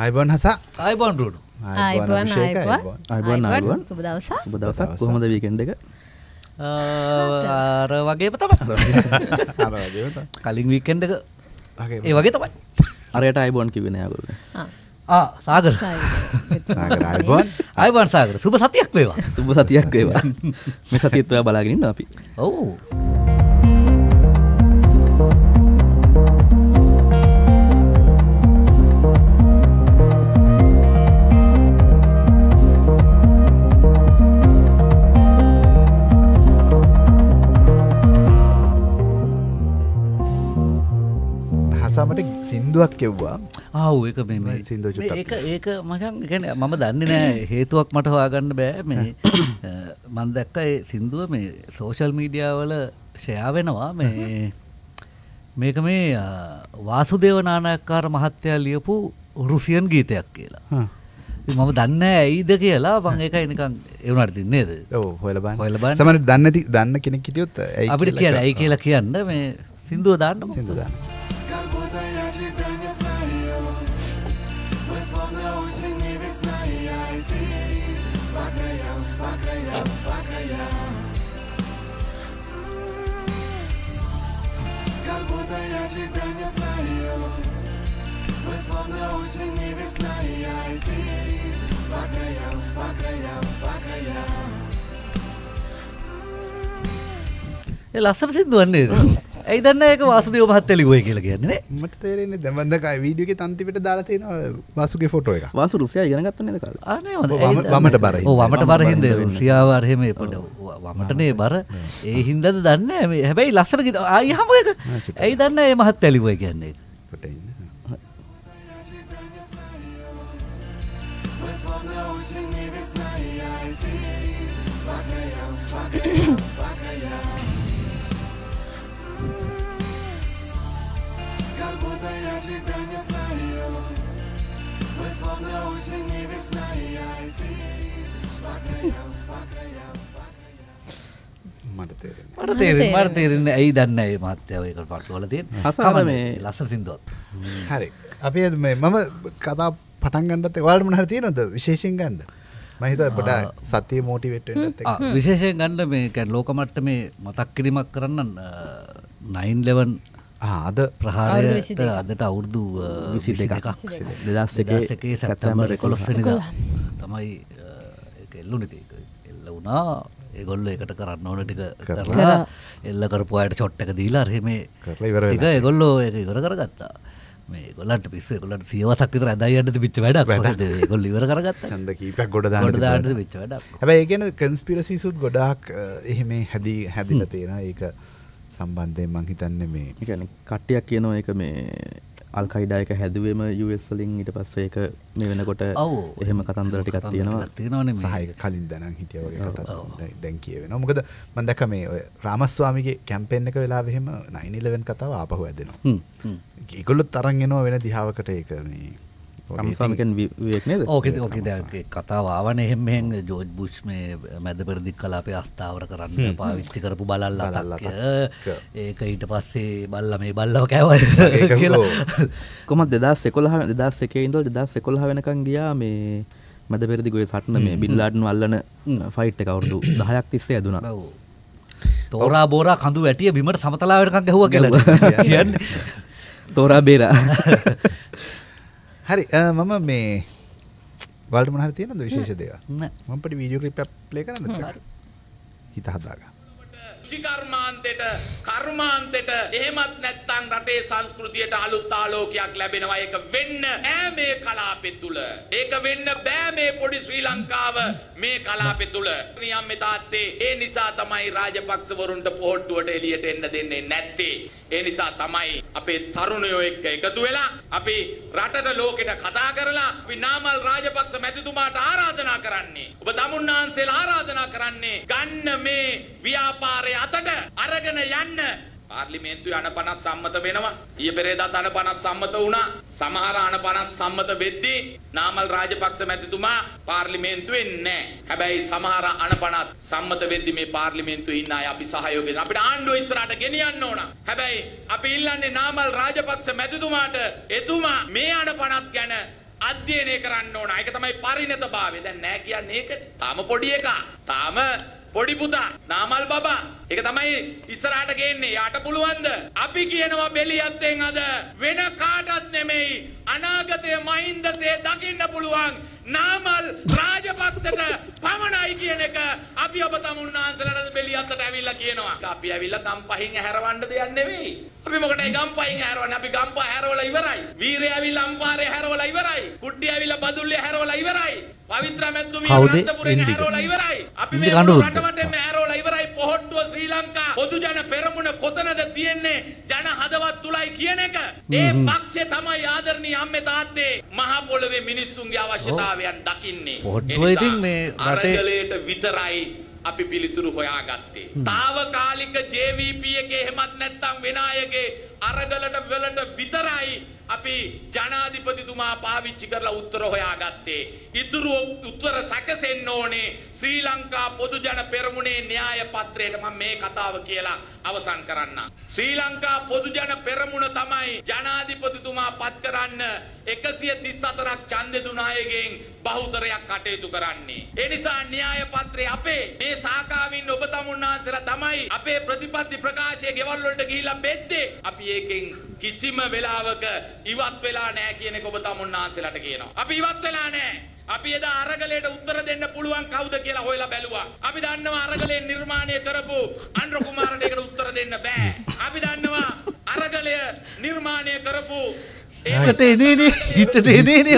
අයිබොන් හස අයිබොන් රුඩු අයිබොන් අයිබොන් අයිබොන් සුබ දවසක් සුබ දවසක් කොහොමද වීකෙන්ඩ් එක අර වගේම තමයි කලින් වීකෙන්ඩ් එක ඒ වගේ තමයි අරයට අයිබොන් කිව්වේ නෑ ඔයගොල්ලෝ ආ සාගර සාගර අයිබොන් අයිබොන් සාගර සුබ සතියක් වේවා සුබ සතියක් වේවා මේ සතියත් ඔයා බලාගෙන ඉන්න අපි ඔව් සින්දුවක් එව්වා ආව් එක මේ සිින්දෝ ඒක මචන් ගැන මම දන්නේ නෑ හේතුවක් මට හවාගන්න බෑ මේ මන් දැක්ක සින්දුව මේ සෝෂල් මීඩියාවල ෂයා වෙනවා මේ මේක මේ වාසුදේව නානයක්කාර මහත්තයා ලියපු රුසියන් ගීතයක් කියලා මම දන්න ඇයිද කියලා බං එක නිකන් එවුණට තින්නේද හොලබ හොලබ සමට දන්නති දන්න කෙනෙක් හිටියොත් අපිට කිය ඇයි කියලා කියන්න මේ සිින්දුව දාන්න සිින්දු දාන්න. будто я тебя не знаю Мы словно осень небесная И ты по краям, по краям, по краям Ela sabe se doa nele. ඇයි දන්න එක වාසදව පහත්ත ලිුවේ කියල කියන්නේ මට තේරෙන්නේ දැමදකයි වීඩියගේ තන්තිපට දාලතින වසුගේ ෆොට එක වස රුසිය ගෙනගත්න මට බර මට බරහිද රුසියාවර්හම පට වමටනේ බර ඒ හින්දද දන්න හැබැයි ලස්සරකි අයහම එක ඇයි දන්න ඒ මහත් ඇලිුව කියන්නේ පටන්න Thank you. словно я тебя не знаю Мы словно осень и весна, и я и ты По краям, по краям මට තේරෙන මට තේරෙන්නේ ඇයි දන්න ඒ මත්‍යවයක පටවල තියෙන හසාර මේ ලස්ස සිින්දොත් හරි අපි මේ මම කතා පටන් ගන්නත් එවාට මනහර තියෙනද විශේෂෙන් ගන්න මහිත පොට සතිය මෝටිවෙට් විශේෂය ගණ්ඩ මේ කැ ලෝකමට්ට මේ මතක් කිරීමක් කරන්න නයින්ලෙවන් ආද ප්‍රහාරයට අදට අවුරුදු විසි දෙකක් දෙදස් එකේ සැත්තැම්බර් කොලොස්සනිද තමයි එල්ලු නති එල්ල වුණා ඒගොල්ල එකට කරන්න ඕන ටික කරලා එල්ල කරපු අයට චොට්ටක දීලා රහෙමේ ටික එගොල්ලෝ එක ඉවර කරගත්තා මේ ගොලට පිස්ස ගොලට සියවසක් විතර ඇදයියට පිච්ච වැඩක් ගොල් ඉවර කරගත් සඳ කීපක් ගොඩ ගොඩදාට පිච්ච වැඩක් හැබැයි ඒගැන කන්ස්පිරසිසුත් ගොඩාක් එහෙම හැදී හැදිල තියෙන ඒක සම්බන්ධයෙන් මං හිතන්නේ මේ. ඒ කියන්නේ කට්ටියක් කියනවා ඒක මේ අල්කයිඩා එක හැදුවේම US වලින් ඊට පස්සේ ඒක මේ වෙනකොට එහෙම කතන්දර ටිකක් තියෙනවා. තියෙනවනේ මේ. සහායක කලින් දැනන් හිටියා වගේ කතා දැන් කියවෙනවා. මොකද මම දැක්ක මේ ඔය රාමස්වාමීගේ කැම්පේන් එක වෙලාවෙ එහෙම 9/11 කතාව ආපහු ඇදෙනවා. හ්ම්. ඒගොල්ලෝ තරන් එනවා වෙන දිහාවකට ඒක මේ සමිකන් වේක්නද ඕක ඕක කතාවාවන එහෙම ජෝජ් බුෂ් මේ මැද පෙරදික් කලාපේ අස්ථාවර කරන්න පාවිච්චි කරපු බලල්ල අල්ලක ඒක ඊට පස්සේ බල්ල මේ බල්ලව කෑවයි කියලා කොමත් දෙදා සෙකොලහ දෙදස් එකේ ඉඳල් දෙදස් සෙකොල්හ වෙනකං ගියා මේ මැද පෙරදිගොය සටන මේ බිල්ලාඩන් වල්ලන ෆයිට් එකවුරුදු දහයක් තිස්සේ ඇදුනා තෝරා බෝරා කඳු වැටිය බිමට සමතලාවටකක් ගැහුව කෙලන කියන්න තෝරා බේරා හරි මම මේ ගල්ට මහර තියෙන විශේෂ දේව මපට වීඩියෝ ක්‍රිප් ප්ලේ කරන්න හිත හදාගන්න ෂිකර්මාන්තෙට කර්මාන්තෙට එහෙමත් නැත්තන් රටේ සංස්කෘතියට අලුත් ආලෝකයක් ලැබෙනවා ඒක වෙන්න ඈ මේ කලාපෙ තුල ඒක වෙන්න බෑ මේ පොඩි ශ්‍රී ලංකාව මේ කලාපෙ තුල නියම් මේ තාත්තේ ඒ නිසා තමයි රාජපක්ෂ වරුන්ට පොහට්ටුවට එළියට එන්න දෙන්නේ නැත්තේ ඒ නිසා තමයි අපේ තරුණයෝ එක්ක එකතු වෙලා අපි රටට ලෝකෙට කතා කරලා අපි නාමල් රාජපක්ෂ මැතිතුමාට ආරාධනා කරන්නේ ඔබ තමුන්නාන්සේලා ආරාධනා කරන්නේ ගන්න මේ ව්‍යාපාරය අතට අරගෙන යන්න පාර්ලිමේන්තුවේ අනපනත් සම්මත වෙනවා. ඊයේ පෙරේදාත් අනපනත් සම්මත වුණා. සමහර අනපනත් සම්මත වෙද්දී නාමල් රාජපක්ෂ මැතිතුමා පාර්ලිමේන්තුවේ නැහැ. හැබැයි සමහර අනපනත් සම්මත වෙද්දී මේ පාර්ලිමේන්තුවේ ඉන්න අය අපි සහයෝගයෙන් අපිට ආණ්ඩුව ඉස්සරහට ගෙනියන්න ඕන. හැබැයි අපි ඉල්ලන්නේ නාමල් රාජපක්ෂ මැතිතුමාට එතුමා මේ අනපනත් ගැන අධ්‍යයනය කරන්න ඕන. ඒක තමයි පරිණතභාවය. දැන් නැහැ කියන්නේ ඒකට. තාම පොඩි එකා. තාම පොඩි පුතා නාමල් බබා ඒක තමයි ඉස්සරහට ගේන්නේ යාට පුළුවන්ද අපි කියනවා බෙලියත්තෙන් අද වෙන කාටත් නෙමෙයි අනාගතයේ මහින්දසේ දකින්න පුළුවන් නාමල් රාජපක්ෂට පමණයි කියන එක අපි ඔබ තමුන්නාන්සලට බෙලියත්තට ඇවිල්ලා කියනවා. අපි ඇවිල්ලා ගම්පහින් හැරවන්න දෙයක් නෙවෙයි. අපි මොකටයි ගම්පහින් හැරවන්නේ? අපි ගම්පහ හැරවලා ඉවරයි. වීරය ඇවිල්ලා අම්පාරේ හැරවලා ඉවරයි. කුට්ටිය ඇවිල්ලා බදුල්ලේ හැරවලා ඉවරයි. පවිත්‍ර මැතුමි රටපුරේ හැරවලා ඉවරයි. අපි මේ රටවටේම හැරවලා ඉවරයි. පොහොට්ටුව ශ්‍රී ලංකා පොදු ජන පෙරමුණ කොතනද තියෙන්නේ? ජන හදවත් තුලයි කියන එක. ඒ පක්ෂේ තමයි ආදරණීය අම්මේ තාත්තේ මහ පොළවේ මිනිස්සුන්ගේ අවශ්‍යතාවය. ස්වභාවයන් දකින්නේ. පොඩ්ඩෝ ඉතින් මේ රටේ විතරයි අපි පිළිතුරු හොයාගත්තේ. తాවකාලික JVP එකේ එහෙමත් නැත්නම් වෙන අයගේ අරගලට වලට විතරයි අපි ජනාධිපතිතුමා පාවිච්චි කරලා උත්තර හොයාගත්තේ. ඉතුරු උත්තර සැකසෙන්න ඕනේ ශ්‍රී ලංකා පොදු ජන පෙරමුණේ න්‍යාය පත්‍රයට මම මේ කතාව කියලා අවසන් කරන්න. ශ්‍රී ලංකා පොදු ජන පෙරමුණ තමයි ජනාධිපතිතුමා පත් කරන්න 134ක් ඡන්දේ දුනායගෙන් බහුතරයක් කටයුතු කරන්නේ. ඒ නිසා න්‍යාය පත්‍රය අපේ මේ සාකාවින් ඔබ තමුන්නාන්සලා තමයි අපේ ප්‍රතිපත්ති ප්‍රකාශය ගෙවල් වලට ගිහිල්ලා බෙද්දේ. අපි අපි ඒකෙන් කිසිම වෙලාවක ඉවත් වෙලා නෑ කියන එක ඔබ තමුන්නාන්සලට කියනවා. අපි ඉවත් වෙලා නෑ. අපි එදා අරගලයට උත්තර දෙන්න පුළුවන් කවුද කියලා හොයලා බැලුවා. අපි දන්නවා අරගලේ නිර්මාණය කරපු අනුර කුමාරට ඒකට උත්තර දෙන්න බෑ. අපි දන්නවා අරගලය නිර්මාණය කරපු ඒකට එනේනේ හිතට එනේනය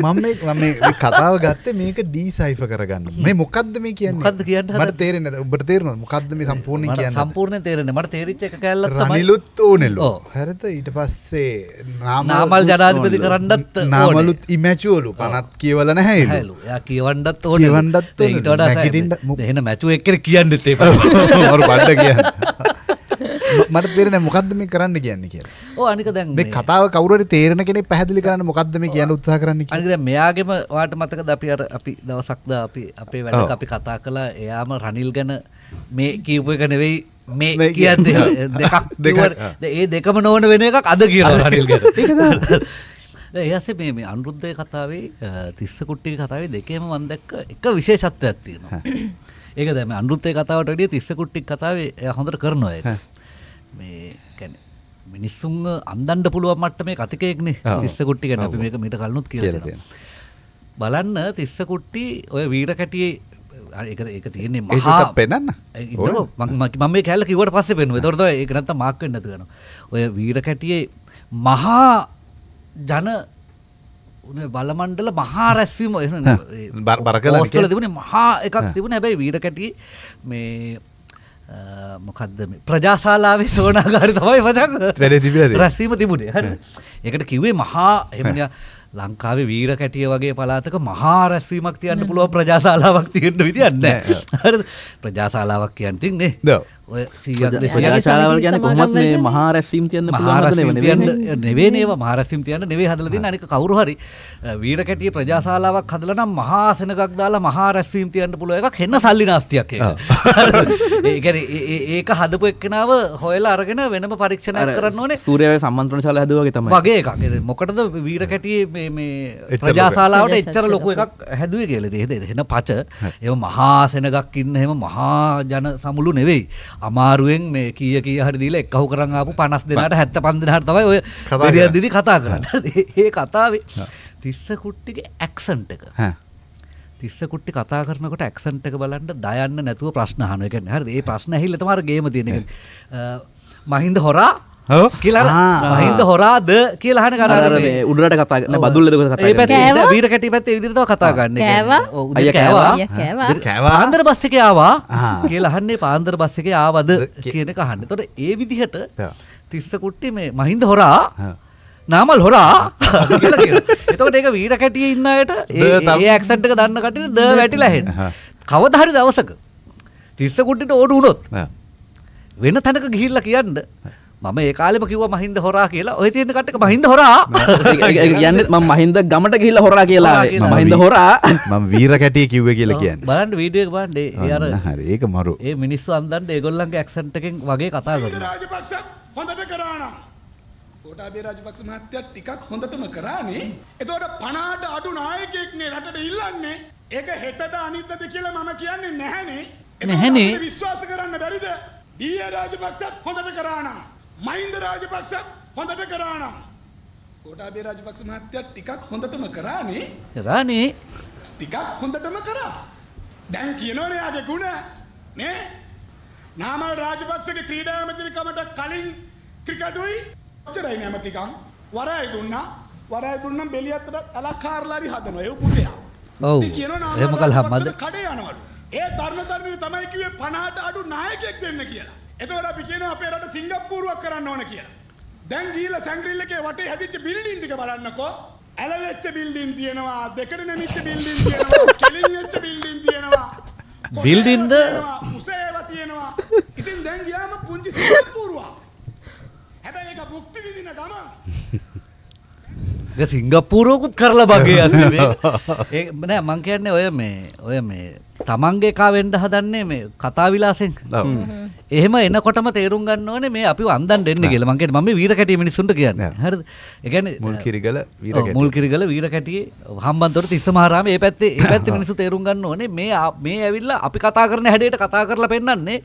මම මම කතාව ගත්ත මේක ඩීසයිෆ කරගන්න මේ මොකක්ද මේ කියන්න කද කියන්න මට තේරෙන ඔබට තේරන මොකක්දම සම්පූර්ණ කිය සම්පූර්ණ තේරෙන මට තේරිච්ච කැල්ල නිලුත් ඕනෙල්ලෝ හැරත ඊට පස්සේ නාමල් ජනාධිපති කරන්නත් නාමලුත් ඉමැචුවලු පනත් කියවල නැහැලු කියවන්ඩත් ඕ වන්ඩත් ඊට ට හෙන මැචුව එක්කර කියන්න තේ බඩ කියන්න මට තේරෙන මොකක්ද මේ කරන්න කියන්නේ කියලා. ඔව් අනික දැන් මේ කතාව කවුරු හරි තේරෙන කෙනෙක් පැහැදිලි කරන්න මොකක්ද මේ කියන්න උත්සාහ කරන්නේ කියලා. අනික දැන් මෙයාගෙම වාට මතකද අපි අර අපි දවසක් දා අපි අපේ වැඩක අපි කතා කළා එයාම රනිල් ගැන මේ කියූප එක නෙවෙයි මේ කියන්න දෙකක් දෙක ඒ දෙකම නොවන වෙන එකක් අද කියලා හනිල්ගට එහසේ මේ මේ අනුරුද්ධය කතාවේ තිස්ස කුට්ටි කතාවේ දෙකේම වන්දක්ක එක විශේෂත්වයක් තියෙනවා ඒක දැම අනුත්තය කතාවට ඩිය තිස්ස කුට්ටි කතාවේ හොඳට කරනවා මේ කැන මිනිස්සුන් අන්දන්ඩ පුළුව මට මේ කතිකයෙක්නේ තිස්සකුට්ටිගෙන අපි මේක මිට කලනුත් කියලතිය බලන්න තිස්සකුට්ටි ඔය වීර කැටියේ ඒක ඒක තියන්නේ මහා පෙනන්න මම කැල්ල කිවට පස්ස පෙන්ුව තොරද ඒකනත මාක්ක නැතිවෙන ඔය වීර කැටියේ මහා ජන බලමණ්ඩල මහා රැස්වීම එ බර කල තිබුණ මහා එකක් තිබුණ හැබැයි වීර කැටි මේ මොකක්ද ප්‍රජාශාලාවේ සෝනාගාරි තමයි පචක් වැඩ රැස්වීම තිබුණේ හ එකට කිවේ මහා එමනි ලංකාවේ වීර කැටිය වගේ පලාතක මහා රැස්වීමක් තියන්න පුළුව ප්‍රජාශාලාවක් තියන්න විදින්න ප්‍රජාශාලාවක් කියන්තින්නේ ඔය කොහොමත් මේ මහාරැස්වීම් තියන්න නෙවේ ඒවා මහාරැස්වීම් තියන්න නෙවේ හදල දෙන්න අනික කවුරු හරි වීර කැටිය ප්‍රජාශාලාවක් හදලා නම් මහාසනකක් දාලා මහාරැස්වීම් තියන්න පුළුවන් එකක් හෙන්න සල්ලි නාස්තියක් ඒක ඒක හදපු එක්කනාව හොයලා අරගෙන වෙනම පරීක්ෂණ කරන්න ඕනේ සූර්යාවේ සම්මන්ත්‍රණ ශාලා හදුවා වගේ තමයි වගේ එකක් මොකටද වීර කැටියේ මේ මේ ප්‍රජාශාලාවට එච්චර ලොකු එකක් හැදුවේ කියලා දෙහෙද එහෙන පච ඒ මහාසනකක් ඉන්න එහෙම මහා ජන සමුළු නෙවෙයි අමාරුවෙන් මේ කිය කිය හරි දීලා එක්කහු කරන් ආපු 50 දෙනාට 75 දෙනාට තමයි ඔය බෙරියක් දිදී කතා කරන්නේ. ඒ කතාවේ තිස්ස කුට්ටිගේ ඇක්සන්ට් එක. තිස්ස කුට්ටි කතා කරනකොට ඇක්සන්ට් එක බලන්න දයන්න නැතුව ප්‍රශ්න අහන එක. හරිද? ඒ ප්‍රශ්න ඇහිලා තමයි ගේම තියෙන එක. මහින්ද හොරා කියලා මහින්ද හොරාද කියලාහන කරර උඩට කතාගන්න බදුල්ල වීර කැටි පැත්තේ විදිරතව කතාගන්න පාන්දර බස්සක ආවා කියලහන්නේ පාන්දර බස්සක ආවද කියන කහන්න තොට ඒ විදිහට තිස්ස කුට්ටි මේ මහින්ද හොරා නාමල් හොරා එතකට ඒක වීර කැටිය ඉන්නයට ඒ ඇක්සට්ක දන්න කටින ද වැටිලහෙන් කවදහරි දවසක තිස්ස කුට්ටිට ඕඩු වුණොත් වෙන තැනක ගිහිල්ල කියන්න මම ඒ කාලෙම කිව්වා මහින්ද හොරා කියලා. ඔය තියෙන කට්ටක මහින්ද හොරා. ඒක කියන්නේ මම මහින්ද ගමට ගිහිල්ලා හොරා කියලා ආවේ. මහින්ද හොරා. මම වීර කැටිය කිව්වේ කියලා කියන්නේ. බලන්න වීඩියෝ එක බලන්න. ඒ අර හරි ඒක මරු. ඒ මිනිස්සු අන්දන්න ඒගොල්ලන්ගේ ඇක්සන්ට් එකෙන් වගේ කතා කරනවා. රාජපක්ෂ හොඳට කරා නම්. කොටාබේ රාජපක්ෂ මහත්තයා ටිකක් හොඳටම කරානේ. එතකොට 50ට අඩු නායකයෙක් නේ රටට ඉල්ලන්නේ. ඒක හෙටද අනිද්දද කියලා මම කියන්නේ නැහනේ. නැහනේ. විශ්වාස කරන්න බැරිද? ඊයේ රාජපක්ෂත් හොඳට කරා නම්. මහින්ද රාජපක්ෂ හොඳට කරානම්. ගෝඨාභය රාජපක්ෂ මහත්තයා ටිකක් හොඳටම කරානේ. කරානේ. ටිකක් හොඳටම කරා. දැන් කියනවනේ ආගේ ගුණ නේ? නාමල් රාජපක්ෂගේ ක්‍රීඩා ඇමතිකමට කලින් ක්‍රිකටුයි ඔච්චරයි නැමතිකම් වරාය දුන්නා. වරාය දුන්නම් බෙලියත්තට අලකාරලාරි හදනවා. ඒ උපුදයා. ඔව්. එහෙම කළා මද කඩේ යනවලු. ඒ ධර්ම ධර්මිය තමයි කිව්වේ 50ට අඩු නායකයෙක් දෙන්න කියලා. එතකොට අපි කියනවා අපේ රට සිංගප්පූරුවක් කරන්න ඕන කියලා. දැන් ගිහිල්ලා සංග්‍රිල් එකේ වටේ හැදිච්ච බිල්ඩින් ටික බලන්නකෝ. ඇලවෙච්ච බිල්ඩින් තියෙනවා, දෙකට නැමිච්ච බිල්ඩින් තියෙනවා, කෙලින් වෙච්ච බිල්ඩින් තියෙනවා. බිල්ඩින්ද උසේවා තියෙනවා. ඉතින් දැන් ගියාම පුංචි සිංගප්පූරුවා. හැබැයි ඒක භුක්ති විඳින ගමන් සිංගප්පූරුවකුත් කරලා බගේ ඇ නෑ මංකයන්නේ ඔය මේ ඔය මේ තමන්ගේ එකා වෙන්ඩ හදන්නේ මේ කතා විලාසෙන් එහෙම එනකොටම තේරුම් ගන්න ඕනේ මේ අපි වන්දන් දෙන්න කියලා මං කියන්නේ මම වීර කැටිය මිනිස්සුන්ට කියන්නේ හරිද ඒ කියන්නේ මුල් කිරිගල වීර කැටිය මුල් කිරිගල වීර කැටියේ හම්බන්තොට තිස්සමහාරාමේ මේ පැත්තේ මේ පැත්තේ මිනිස්සු තේරුම් ගන්න ඕනේ මේ මේ ඇවිල්ලා අපි කතා කරන හැඩයට කතා කරලා පෙන්නන්නේ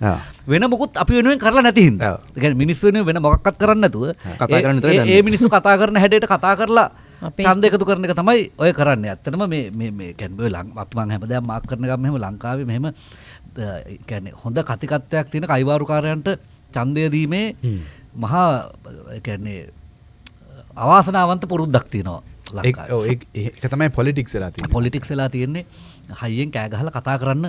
වෙන මොකුත් අපි වෙනුවෙන් කරලා නැති හින්දා ඒ කියන්නේ මිනිස්සු වෙනුවෙන් වෙන මොකක්වත් කරන්නේ නැතුව ඒ මිනිස්සු කතා කරන හැඩයට කතා කරලා චන්ද එකතු කරන එක තමයි ඔය කරන්න ඇත්තනම මේ කැන්බේ ලං අපමං හැමද මක් කරන ගමම ලංකාවේ මෙහෙම ගැන හොඳ කතිකත්වයක් තියෙන අයිවාරුකාරයන්ට චන්දය දීමේ මහා කැන්නේ අවාසනාවන්ත පුරුද්දක් තියනවා තමයි පොලිටික් ලා පොලිටික් ලා තියෙන්නේ හයිියෙන් කෑගහල කතා කරන්න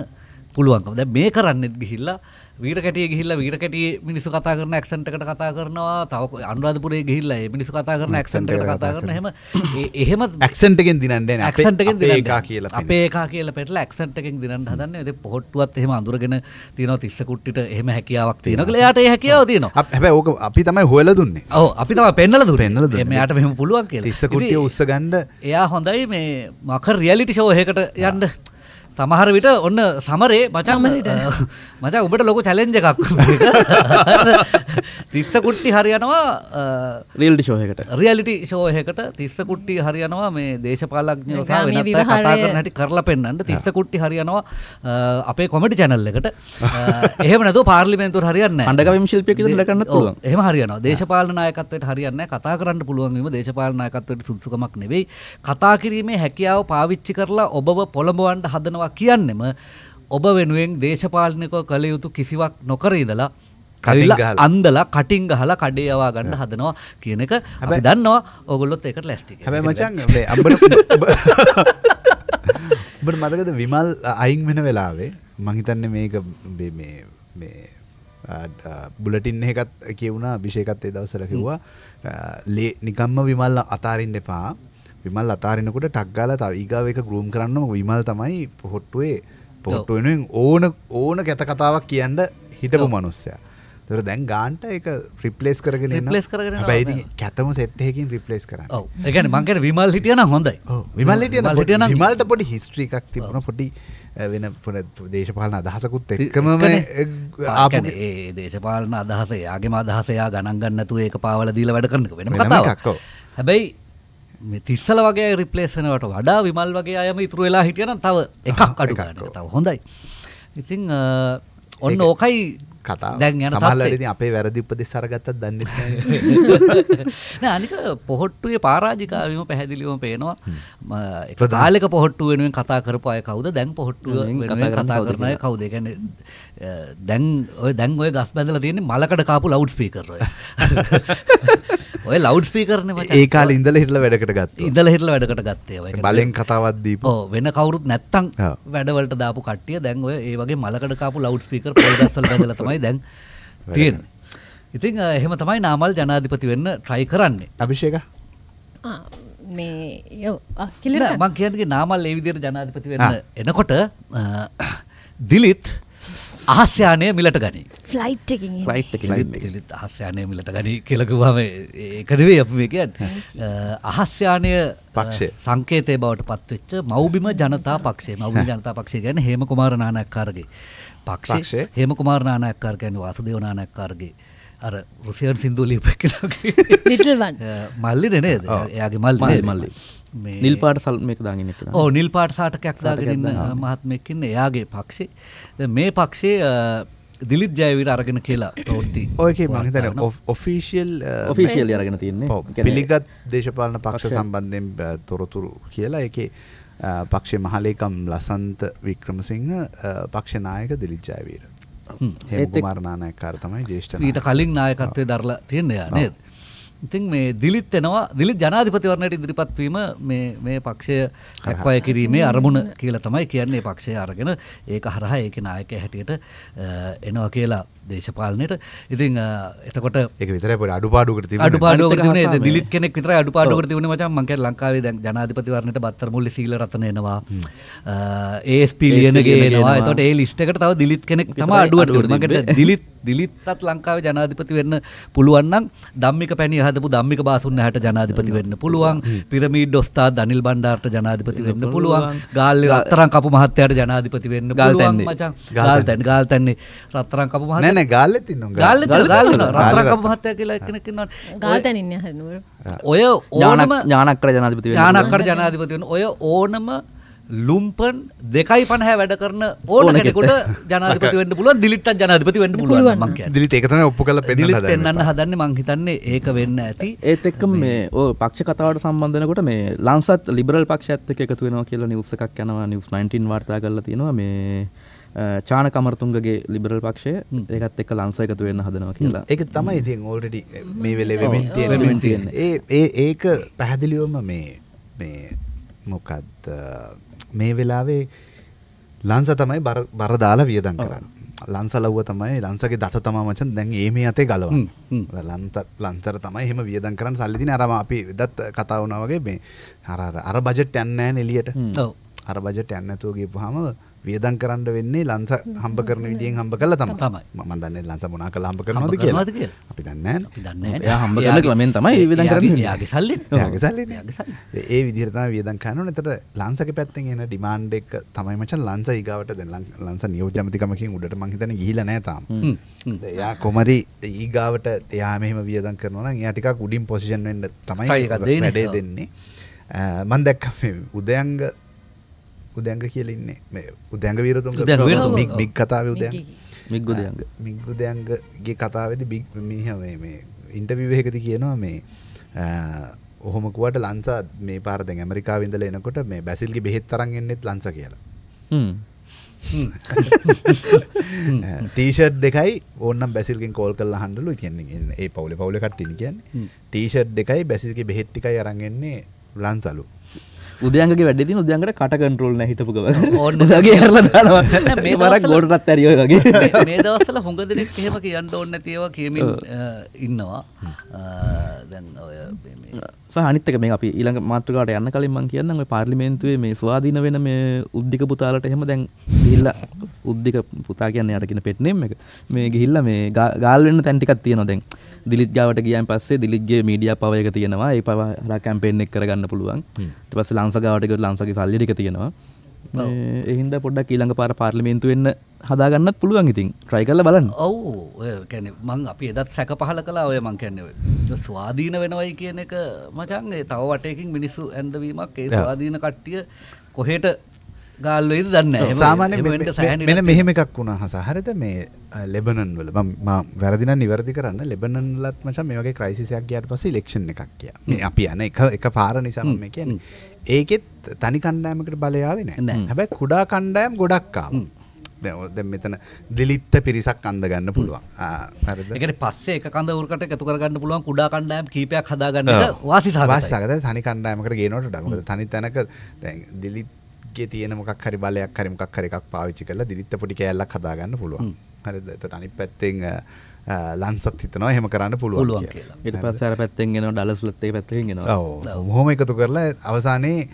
පුළුවන්කම දැ මේ කරන්නෙත් ගිහිල්ලා වීරකටිය ගිහිල්ලා වීරකටිය මිනිස්සු කතා කරන ඇක්සන්ට් එකට කතා කරනවා තව අනුරාධපුරේ ගිහිල්ලා ඒ මිනිස්සු කතා කරන ඇක්සන්ට් එකට කතා කරන එහෙම එහෙම ඇක්සන්ට් එකෙන් දිනන්නේ නැහැ ඇක්සන්ට් එකෙන් දිනන්නේ එකා කියලා අපේ එකා කියලා පෙටලා ඇක්සන්ට් එකෙන් දිනන්න හදන්නේ ඒ පොහට්ටුවත් එහෙම අඳුරගෙන තියනවා 30 කුට්ටිට එහෙම හැකියාවක් තියෙනවා කියලා එයාට ඒ හැකියාව තියෙනවා හැබැයි ඕක අපි තමයි හොයලා දුන්නේ ඔව් අපි තමයි පෙන්නලා දුන්නේ පෙන්නලා දුන්නේ මෙයාට මෙහෙම පුළුවන් කියලා 30 කුට්ටිය උස්ස ගන්න එයා හොඳයි මේ මකර රියැලිටි ෂෝ එකකට යන්න සමහර විට ඔන්න සමරේ මචන් මචා උඹට ලොකු චැලෙන්ජ එකක් තිස්ස කුට්ටි හරියනවා රිල්ඩි ශෝයකට රියලිටි ශෝයකට තිස්ස කුට්ටි හරියනවා මේ දේශපාලඥ කතා කරන හැටි කරලා පෙන්වන්න තිස්ස කුට්ටි හරියනවා අපේ කොමඩි channel එකට එහෙම නැතුව පාර්ලිමේන්තුවට හරියන්නේ නැහැ අඬගමින් ශිල්පියෙක් විදිහට කරන්නත් පුළුවන් එහෙම හරියනවා දේශපාලන නායකත්වයට හරියන්නේ නැහැ කතා කරන්න පුළුවන් වීම දේශපාලන නායකත්වයට සුදුසුකමක් නෙවෙයි කතා කිරීමේ හැකියාව පාවිච්චි කරලා ඔබව පොළඹවන්න හදනවා කියනවා කියන්නෙම ඔබ වෙනුවෙන් දේශපාලනකව කළ යුතු කිසිවක් නොකර ඉදලා අන්දලා කටින් ගහලා කඩේ යවා ගන්න හදනවා කියන එක හැබැ දන්නවා ඔගොල්ලොත් එකට ලැස්ති හැබ මචන් ඔබට මතකද විමල් අයින් වෙන වෙලාවේ මහිතන්න මේක බුලටින් එකත් කියවුණ විෂයකත්තේ දවසර කිව්වා ලේ නිකම්ම විමල්ල අතාරින්න එපා විමල් අතාරෙනකොට ටක්ගාල තව ඒගාව එක ගරුම් කරන්නම විමල් තමයි පොහොට්ටුවේ පොහොට්ටු වෙනුවෙන් ඕන ඕන කැත කතාවක් කියන්න හිටපු මනුස්සයා තොර දැන් ගාන්ට එක ප්‍රිපලස් කරගෙන ලස් කරන බයිති කැතම සෙට්හකින් රිපලස් කරන්න එකන මංකට විමල් හිටියන හොඳයි විමල් හිටියන ොටන මල්ට පොඩි හිස්ට්‍රික් තිබුණ පොටි වෙන පොන දේශපාලන අදහසකුත් එක්කම ආපන ඒ දේශපාලන අදහස යාගේම අදහසයා ගණන්ගන්නතු ඒක පාවල දීල වැඩ කරනක වෙන කතාවක් හැබැයි තිස්සල වගේ රිපලේසනවට වඩා විමල් වගේ අයම ඉතුරු වෙලා හිටියන තව එකක් අඩු තව හොඳයි ඉතිං ඔන්න ඕකයි කතා දැන් යන තමල්ලට අපේ වැරදිප්ප දෙසරගත්තත් දන්න අනික පොහොට්ටුවේ පාරාජිකාවම පැහැදිලිවම පේනවා ප්‍රධාලක පොහොට්ටුව වෙනුවෙන් කතා කරපු අය කවුද දැන් පොහොට්ටුව කතා කරනය කවුද ගැන දැන් ඔය දැන් ඔය ගස් බැඳල තියෙන මලකට කාපු ලව් පීකර ඔය ලව් පීකරන ඒකාල ඉඳල හිටල වැඩකට ගත් ඉඳල හිටල වැඩකට ගත්තේ බලෙන් කතාවත්දී වෙන කවරුත් නැත්තං වැඩවලට දාපු කට්ටිය දැන් ඔය ඒ වගේ මලකට කාපු ලව් පීකර පොගස්සල් බැදල තමයි දැන් තියෙන ඉතින් එහෙම තමයි නාමල් ජනාධිපති වෙන්න ට්‍රයි කරන්නේ අභිෂේක මේ මං කියනගේ නාමල් ඒ විදිර ජනාධිපති වෙන්න එනකොට දිලිත් ආස්්‍යයානය මිලට ගනි ෆ්ලයිට් ලයිට් ආස්්‍යයානය මිලට ගනි කෙලකුවාම එකදවේ අප මේ කියන් අහස්්‍යානය පක්ෂ සංකේතය බවට පත්වෙච්ච මවබිම ජනතා පක්ෂේ මවබි ජනතා පක්ෂය ගැන හෙම කුමාරණානක්කාරගේ පක්ෂේ හෙම කුමාරණානක්කාර ගැන වාසදේවනානක්කාරගේ අර රුසියන් සිින්දූ ලිපක් මල්ලි නනේද එයාගේ මල් මල්ලි නිල්පාට සල් මේක දාගෙන ඕ නිල්පාට සාටකයක් දාගෙනන්න මහත්මයකින්න එයාගේ පක්ෂේ මේ පක්ෂේ දිලිත් ජයවිට අරගෙන කියලා ඔවති ඕයකේ මහිතර ඔෆිසිියල් ඔෆිසිියල් අරගෙන තියන්නේ පිළිගත් දේශපාලන පක්ෂ සම්බන්ධයෙන් තොරතුරු කියලා එක පක්ෂේ මහලේකම් ලසන්ත වික්‍රමසිංහ පක්ෂනායක දිලිත් ජයවීර හෙමකුමාරණානයකාර තමයි ජේෂ්ට ඊට කලින් නායකත්වය දරලා තියන්නේ නේද ඉතින් මේ දිලිත් එනවා දිලිත් ජනාධිපතිවරණයට ඉදිරිපත් වීම මේ මේ පක්ෂය දක්වය කිරීමේ අරමුණ කියලා තමයි කියන්නේ පක්ෂය අරගෙන ඒක හරහා ඒකේ නායකයා හැටියට එනවා කියලා දේශපාලනයට ඉතින් එතකොට එක විතර පට අඩුපාඩුකට අඩුපාඩුවකට තිබුණේ දිලිත් කෙනෙක් විතර අඩුපාඩුකට තිබුණේ මචං මං කියන්නේ ලංකාවේ දැන් ජනාධිපතිවරණයට බත්තර මුල්ලි සීල රත්න එනවා ඒස්පී ලියනගේ එනවා එතකොට ඒ ලිස්ට් එකට තව දිලිත් කෙනෙක් තමයි අඩුවට තිබුණේ මකට දිලිත් දිලිත්තත් ලංකාවේ ජනාධිපති වෙන්න පුළුවන් නම් ධම්මික පැණි හදපු ධම්මික බාසුන්න හැට ජනාධිපති වෙන්න පුළුවන් පිරමීඩ් ඔස්තා දනිල් බණ්ඩාරට ජනාධිපති වෙන්න පුළුවන් ගාල්ලි රත්තරන් කපු මහත්තයාට ජනාධිපති වෙන්න පුළුවන් මචං ගාල්තැන් ගාල්තැන්නේ රත්තරන් කපු මහත්තයා නෑන ගාල්ලෙ තින්න ගල්ල ගල් රතරක මහත්තය කියලා කෙනකින්න ගාතනන්න හනුවර ඔය ඕනම ජානක්කර ජනාධපති ජානක්කර ජනාධිපතිවන ඔය ඕනම ලුම්පන් දෙකයි පණහ වැඩ කරන ඕන කෙකුට ජනාධපති වන්න පුල දිලිට ජනාධපති වන්න පුළුවන් දිලි එකතන ඔප්පු කල පෙදිලි පෙන්න්න හදන්න මංහිතන්නේ ඒක වෙන්න ඇති ඒත් එක්ක මේ ඕ පක්ෂ කතාවට සම්බන්ධනකොට මේ ලංසත් ලිබරල් පක්ෂ ඇත්තක එකතු වෙනවා කියලා නිවසකක් යනවා නිවස් 19 වාර්තා කරලා තියෙනවා මේ චාන කමරතුන්ගේ ලිබරල් පක්ෂය ඒකත් එක් ලංස එකතු වෙන්න හදනවා කියලා එක තමයි ඉතින් ඕල්ඩඩි මේ වෙල වෙමින් තියෙන තියෙන ඒ ඒක පැහැදිලිවම මේ මේ මොකක්ද මේ වෙලාවේ ලංස තමයි බර දාලා වියදන් කරන්න ලංසලව්ව තමයි ලංසගේ දත තමා මචන් දැන් ඒ මේ අතේ ගලවන් ලන්ත ලන්තර තමයි එහෙම වියදන් කරන්න සල්ලිතින අරම අපි දත් කතාවන වගේ මේ හර අර බජට් යන්නෑ නෙලියට අර බජට යන්නතුගේ පුහම වියදන් කරන්න වෙන්නේ ලංස හම්බ කරන විදිියෙන් හම්බ කල තම තමයි මදන්න ලංස මොනා කළ හම්බ කරන ද කියලා අපි දන්න දන්න හම්බ කල මෙන් තමයි විදන් කරන්න යාගේ සල්ල සල්ල ඒ විදිරත වියදන් කනු එතට ලංසක පැත්තෙන් එන ඩිමාන්්ඩ එක තමයි මචන් ලංස ඒගවට දෙ ලංස නියෝජමතිකමකින් උඩට මහිතන ගිල නෑතම් එයා කොමරි ඒගාවට එයා මෙම වියදන් කරනවා යාටික උඩින් පොසිෂන් වෙන්ඩ තමයි ඒ වැඩේ දෙන්නේ මන්දැක්ක උදයන්ග උදැංග කියලඉන්නේ මේ උදැංග වීරතුන් මික් කතාව උදැ මික්ගුදයන්ග මික්ගුදයන්ගගේ කතාවද බික් මිහම මේ ඉන්ටවිවහකති කියනවා මේ ඔහොමකුවට ලංසා මේ පාරද ඇමරිකාවිදල එනකොට මේ බැසිල්ගේ බෙහෙත් තරන් එන්නෙත් ලංස කියලා ටීෂට් දෙකයි ඕන්න බැසිල්ගෙන් කෝල් කල හන්ඩලු කියන්නේ ඒ පවුල පවුල කට්ටිනි කියන්න ටීෂට් දෙකයි බැසිල්ගේ බෙහෙට්ටිකයි අරන්ගෙන්නේ ලන්සලු උදයන්ගේ වැඩ තින උදයන්ට කට කන්ටරෝල්න හිටපුක ඕන්නගේ හරලා මේ මරක් ගොඩටත් ඇරියෝ වගේ මේ දවස්සල හොඟ දෙනෙක් හෙම කියන්න ඕන්න තියව කියමින් ඉන්නවා දැන් ඔය සහනිත්තක මේ අපි ඊළඟ මාතෘකාට යන්න කලින් මං කියන්න ඔය පාර්ලිමේන්තුවේ මේ ස්වාධීන වෙන මේ උද්දික පුතාලට එහෙම දැන් ගිහිල්ලා උද්දික පුතා කියන්නේ අරගෙන pet name එක මේ ගිහිල්ලා මේ ගාල් වෙන්න තැන් ටිකක් තියෙනවා දැන් දිලිත් ගාවට ගියන් පස්සේ දිලිත්ගේ මීඩියා පව එක තියෙනවා ඒ පව හරහා කැම්පේන් එක කරගන්න පුළුවන් ඊට පස්සේ ලංස ගාවට ගියොත් ලංසගේ සල්ලි ටික තියෙනවා එහින්ද පොඩ්ඩක් ඊළඟ පාර පාර්ලිමේන්තු වෙන්න හදාගන්නත් පුළුවන් ඉතින් ට්‍රයි කල බලන්න ඔව කැනෙ මං අපි එදත් සැක පහල කලා ඔය මං කැන්නෙව ස්වාධීන වෙනවයි කියන එක මචන්ගේ තව වටයකින් මිනිස්සු ඇඳවීමක් ඒ ස්වාධීන කට්ටිය කොහෙට ගල්ලයිද දන්න සාමාන්‍ය මෙන මෙහෙම එකක් වුණා හස හරිත මේ ලෙබනන් වල වැරදින නිවැරදි කරන්න ලෙබනන්ලත් මච මේගේ ක්‍රයිසියක් ගයාට පස ලක්ෂණ එකක් කිය මේ අපි යන එක පාර නිසාම මේ කියන්නේ ඒකෙත් තනි කණ්ඩෑමකට බලයාවෙන හැබැයි කුඩා කණ්ඩෑම් ගොඩක්කාම් දැ මෙතන දිලිට්ට පිරිසක් අන්ද ගන්න පුළුවන් එකට පස්සේ කඳවරට එකතු කරගන්න පුළුවන් කුඩා කණ්ඩෑම් කීපයක් හදාගන්න වාසි සකද තනි කණ්ඩෑමකට ගේනට ඩමද තනි තැනක දිලිත්ගේ තියෙන මොකක් හරි බලයක් හරිමක් හරක් පාවිච්චි කල දිලිත්ත පොඩි කෑල්ලක් හදාගන්න පුළුවන් හරි තට අනි පැත්තෙන් ලන්සත් හිතනවා හෙම කරන්න පුළුවන් ඉට පස්සර පැත්තෙන්ගෙන ඩලස්ලත්තේ පැත්තෙන්ගෙන හොම එකතු කරලා අවසානයේ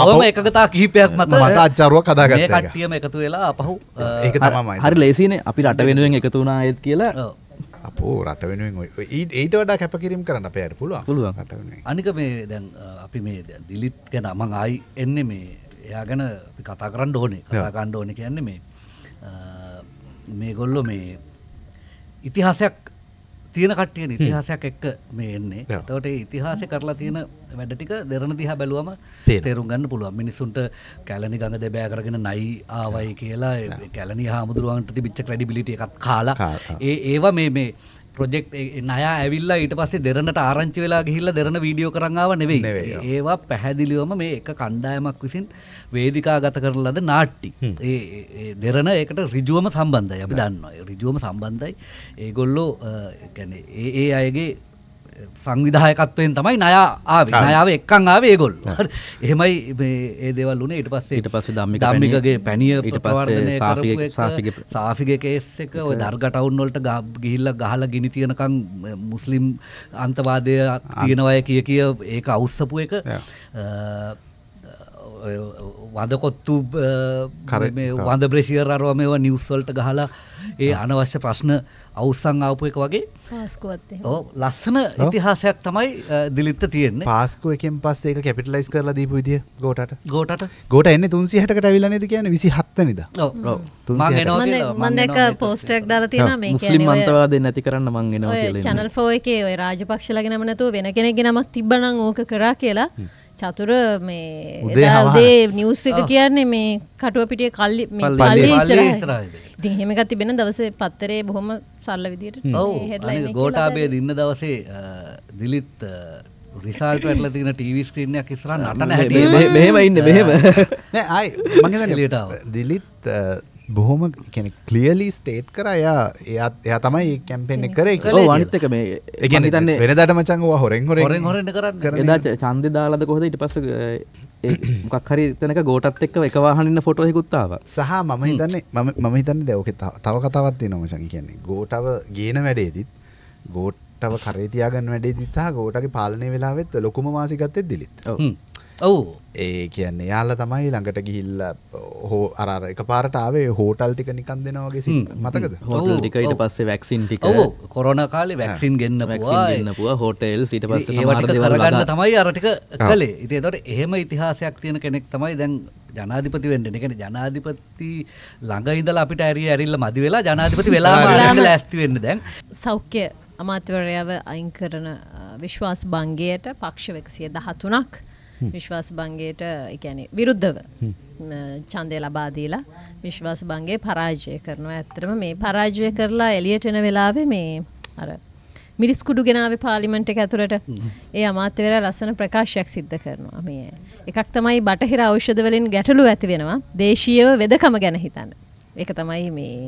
අවම එකතා කහිපයක් මත මත අච්චරුව කදාග කට්ටියම එකතු වෙලා පහු ඒක තමයි හරි ලේසිනේ අපි රට වෙනුවෙන් එකතු වුණා ඒත් කියලා අපෝ රට වෙනුවෙන් ඊට වඩා කැපකිරීම් කරන්න අපයට පුළුව පුළුවන් රට වෙන අනික මේ දැන් අපි මේ දිලිත් ගැන අමං ආයි එන්න මේ එයා ගැන කතා කරන්න ඕනේ කතා කණ්ඩ ඕන කියන්නේ මේ මේගොල්ලො මේ ඉතිහාසයක් තියෙන කට්ටියන ඉතිහාසයක් එක්ක මේ එන්නේ තවට ඉතිහාස කරලා තියෙන වැඩටික දෙරන දිහා බැලුවම තේරුම් ගන්න පුළුවන් මිනිසුන්ට කැලනි ගඟ දෙබෑ කරගෙන නයි ආවයි කියලා කැලනි හාමුදුරුවන්ට තිබිච්ච ක්‍රඩිබිලිට එකක් කාලා ඒ ඒවා මේ මේ ප්‍රොජෙක්් නය ඇවිල්ලා ඊට පස්සේ දෙරනට ආරංචි වෙලා ගිහිල්ල දෙරන වීඩියෝ කරන්නාව නෙවෙයි ඒවා පැහැදිලිවම මේ එක කණ්ඩායමක් විසින් වේදිකා ගත කරන ලද නාට්ටි ඒ දෙරන ඒකට රිජුවම සම්බන්ධයි අපි දන්න රිජුවම සම්බන්ධයි ඒගොල්ලෝ ඒ අයගේ සංවිධායකත්වයෙන් තමයි නය ආව නයාව එක්කං ආව ඒගොල් එහෙමයි ඒ දෙවල් වුණේ ඉට පස්සේ ඉට පස්ස දම්මි දම්මිකගේ පැනිය ඉට පවර්ධනය සාෆිකකේස්සක ඔය දර්ගටවුන්වලට ගිහිල්ල ගහල ගිනි තියෙනකං මුස්ලිම් අන්තවාදය තියෙනවය කිය කිය ඒක අවස්සපු එක වදකොත්තු වඳ බ්‍රේසිියර් අරවා මේවා නිවස්වල්ට ගහලා ඒ අනවශ්‍ය ප්‍රශ්න අවසන් ආපු එක වගේ ලස්සන ඉතිහාසයක් තමයි දිලිත්ත තියෙන පාස්කු එකෙන් පස්සේ ඒක කැපිටලයිස් කරලා දීපු විදිය ගෝටට ගෝටට ගෝට එන්න තුන්සිහට ඇවිල්ලා නේද කියන්නේ විසි හත්ත නිද මන්දක පෝස්ටක් දාලා තියෙන මේ මුස්ලිම් මන්තවාදේ නැති කරන්න මං එනවා කියලා චැනල් 4 එකේ ওই රාජපක්ෂලගේ නම නැතුව වෙන කෙනෙක්ගේ නමක් තිබ්බනම් ඕක කරා කියලා චතුර මේ උදේ නිවස් එක කියන්නේ මේ කටුව පිටිය කල්ලි ඉති හෙමක තිබෙන දවසේ පත්තරේ බොහොම සල්ල විදියට ගෝටාබේ දින්න දවසේ දිලිත් රිසාල්ට ඇටල තින ටීවිස්ක්‍රීනයක් ඉස්රන්න අටන හැට මෙහෙම ඉන්න මෙහෙම යි මගේ ලියටාව දිලිත් බොහොම කලියලි ස්ටේට් කර අයා එයත් එයා තමයි කැම්පෙන්ෙ කරේ වන්තක මේ එකන තන්න වෙන දට මචංගව හොරෙන් හොර හොර කර චන්ද දාලද කොහොද ඉට පස මොක්හරි තනක ගෝටත් එක්ක එකවාහන්න ෆොටෝයකුත්තාව සහ මම හිතන්නේ මම හිතන්න දෙවක තව කතවත් නොමචන් කියන්නේ ගෝටව ගේන වැඩේදිත් ගෝට්ටව කරේතියාගන්න වැඩේ දිතා ගෝටගේ පාලනය වෙලාවෙත් ලොකුම මාසිකත්තෙත් දිලිත් ඔවු ඒ කියන්නේ යාල තමයි ළඟට ගිහිල්ල හෝ අර එක පාරටාවේ හෝටල් ටික නිකන් දෙනවාගේ සි මතකද හෝටල් ටිකට පස්සේ වැක්සින් ටික කොරන කාලේ වැක්සින් ගන්න ගන්නපුුව හෝටෙල් සිට පස්ස කරගන්න තමයි අරටික කලේ ඉතිේ තොට එහෙම ඉතිහාසයක් තියෙන කෙනෙක් තමයි දැන් ජනාධිපති වෙන්න එකන ජනාධිපති ළඟ ඉඳල අපිට ඇරි ඇරිල්ල මදි වෙලා ජනාධිපති වෙලා ලැස්ති වෙන්න දැන් සෞඛ්‍ය අමාත්‍යවරයාව අයින් කරන විශ්වාස බංගයට පක්ෂ වකසිය දහතුනක්. විශ්වාස බංගේට එකැනේ විරුද්ධව චන්දය ලබාදීලා විශ්වාස බංගේ පරාජය කරනවා ඇත්තරම මේ පරාජය කරලා එලියට එන වෙලාවේ මේ අර මිරිස්කුඩු ගෙනාවේ පාලිමෙන්ට් එක ඇතුළට ඒ අමාත්‍යවරයා ලස්සන ප්‍රකාශයක් සිද්ධ කරනවා මේ එකක් තමයි බටහිර ඖෂධ වලින් ගැටලු ඇති වෙනවා දේශීයව වෙදකම ගැන හිතන්න ඒක තමයි මේ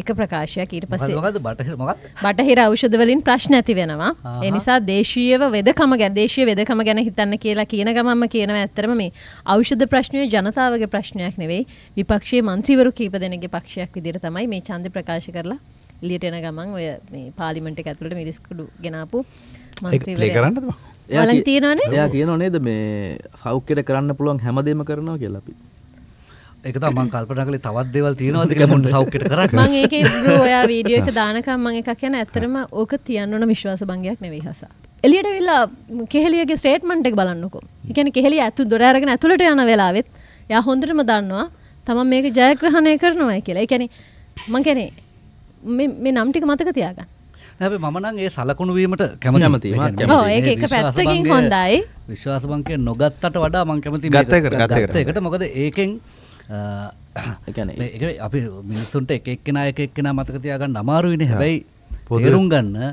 එක ප්‍රකාශයක් ඊට පස්සේ බටහිර අෞෂධවලින් ප්‍රශ්න ඇති වෙනවා. එනිසා දේශීයව වෙදකම ගැන දේශීය වෙදකම ගැන හිතන්න කියලා කියන ගමන්ම කියනවා ඇත්තරම මේ ඖෂධ ප්‍රශ්නය ජනතාවගේ ප්‍රශ්නයක් නෙවෙයි විපක්ෂයේ මන්ත්‍රීවරු කීප දෙනෙක්ගේ පක්ෂයක් විදිහට තමයි මේ ඡන්දේ ප්‍රකාශ කරලා එළියට එන ගමන් ඔය මේ පාර්ලිමේන්තු එක ඇතුළට මිරිස්කුඩු ගෙනාපු මන්ත්‍රීවරයා කරන්නද එයා කියනවා නේද මේ සෞඛ්‍යයට කරන්න පුළුවන් හැමදේම කරනවා කියලා අපි. එකත මං කල්පනා කලේ තවත් දේවල් තියෙනවද කියලා මොන්ට සෞඛ්‍යට කරන්න මම ඒකේ බ්‍රෝ ඔයා වීඩියෝ එක දානකම් මම එකක් කියන ඇත්තටම ඕක තියන්න ඕන විශ්වාස භංගයක් නෙවෙයි හසා එළියට වෙලා කෙහෙලියගේ ස්ටේට්මන්ට් එක බලන්නකෝ ඒ කියන්නේ කෙහෙලිය ඇතු දොර අරගෙන ඇතුළට යන වෙලාවෙත් එයා හොඳටම දන්නවා තමන් මේක ජයග්‍රහණය කරනවා කියලා ඒ කියන්නේ මං කියන්නේ මේ මේ නම් ටික මතක තියාගන්න හැබැයි මම නම් ඒ සලකුණු වීමට කැමති ඒක එක පැත්තකින් හොඳයි විශ්වාස බංකය නොගත්තට වඩා මං කැමති ගත එකට මොකද ඒකෙන් ඒ අපි මිනිස්සුන්ට එකක්ෙන එකක්ෙන මතකතියාගන්න අමාරුවෙන හැබැයි පොදරුම් ගන්න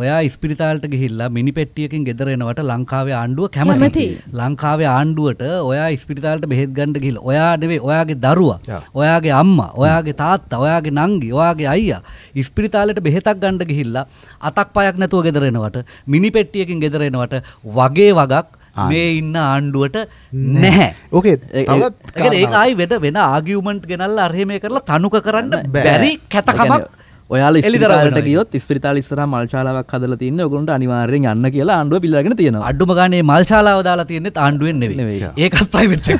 ඔයා ඉස්පිරිතාලට ගිහිල්ලා මිනි පෙට්ටියකින් ගෙදරෙනවට ලංකාවේ ආණ්ඩුව කැමති ලංකාවේ ආණ්ඩුවට ඔයා ඉස්පිරිතාලට බෙහෙත් ගන්න ගිහිල්ලා ඔයා නෙවෙයි ඔයාගේ දරුවා ඔයාගේ අම්මා ඔයාගේ තාත්තා ඔයාගේ නංගි ඔයාගේ අයියා ඉස්පිරිතාලට බෙහෙතක් ගන්න ගිහිල්ලා අතක් පයක් නැතුව ගෙදරෙනවට මිනි පෙට්ටියකින් ගෙදරෙනවට වගේ වගක් මේ ඉන්න ආණ්ඩුවට නැහැ ඕකේ ඒ ආයි වෙන වෙන ආගියමන්ට් ගෙනල් අරහෙම කරලා තනුක කරන්න බැරි කැතකමක් ඔයාල ඉලිදරට ගියොත් ස්පිරිතාල ඉස්සර මල්ශාලාවක් හදල තින්න ඔකුන්ට අනිවාරෙන් යන්න කියලා ආණ්ඩුව පිල්ලගෙන තියෙන අඩුම ගනේ මල්ශාලාව දාලා තියන්නෙත් ආණ්ඩුවෙන් නෙවේ ඒකත් ප්‍රයිවිට්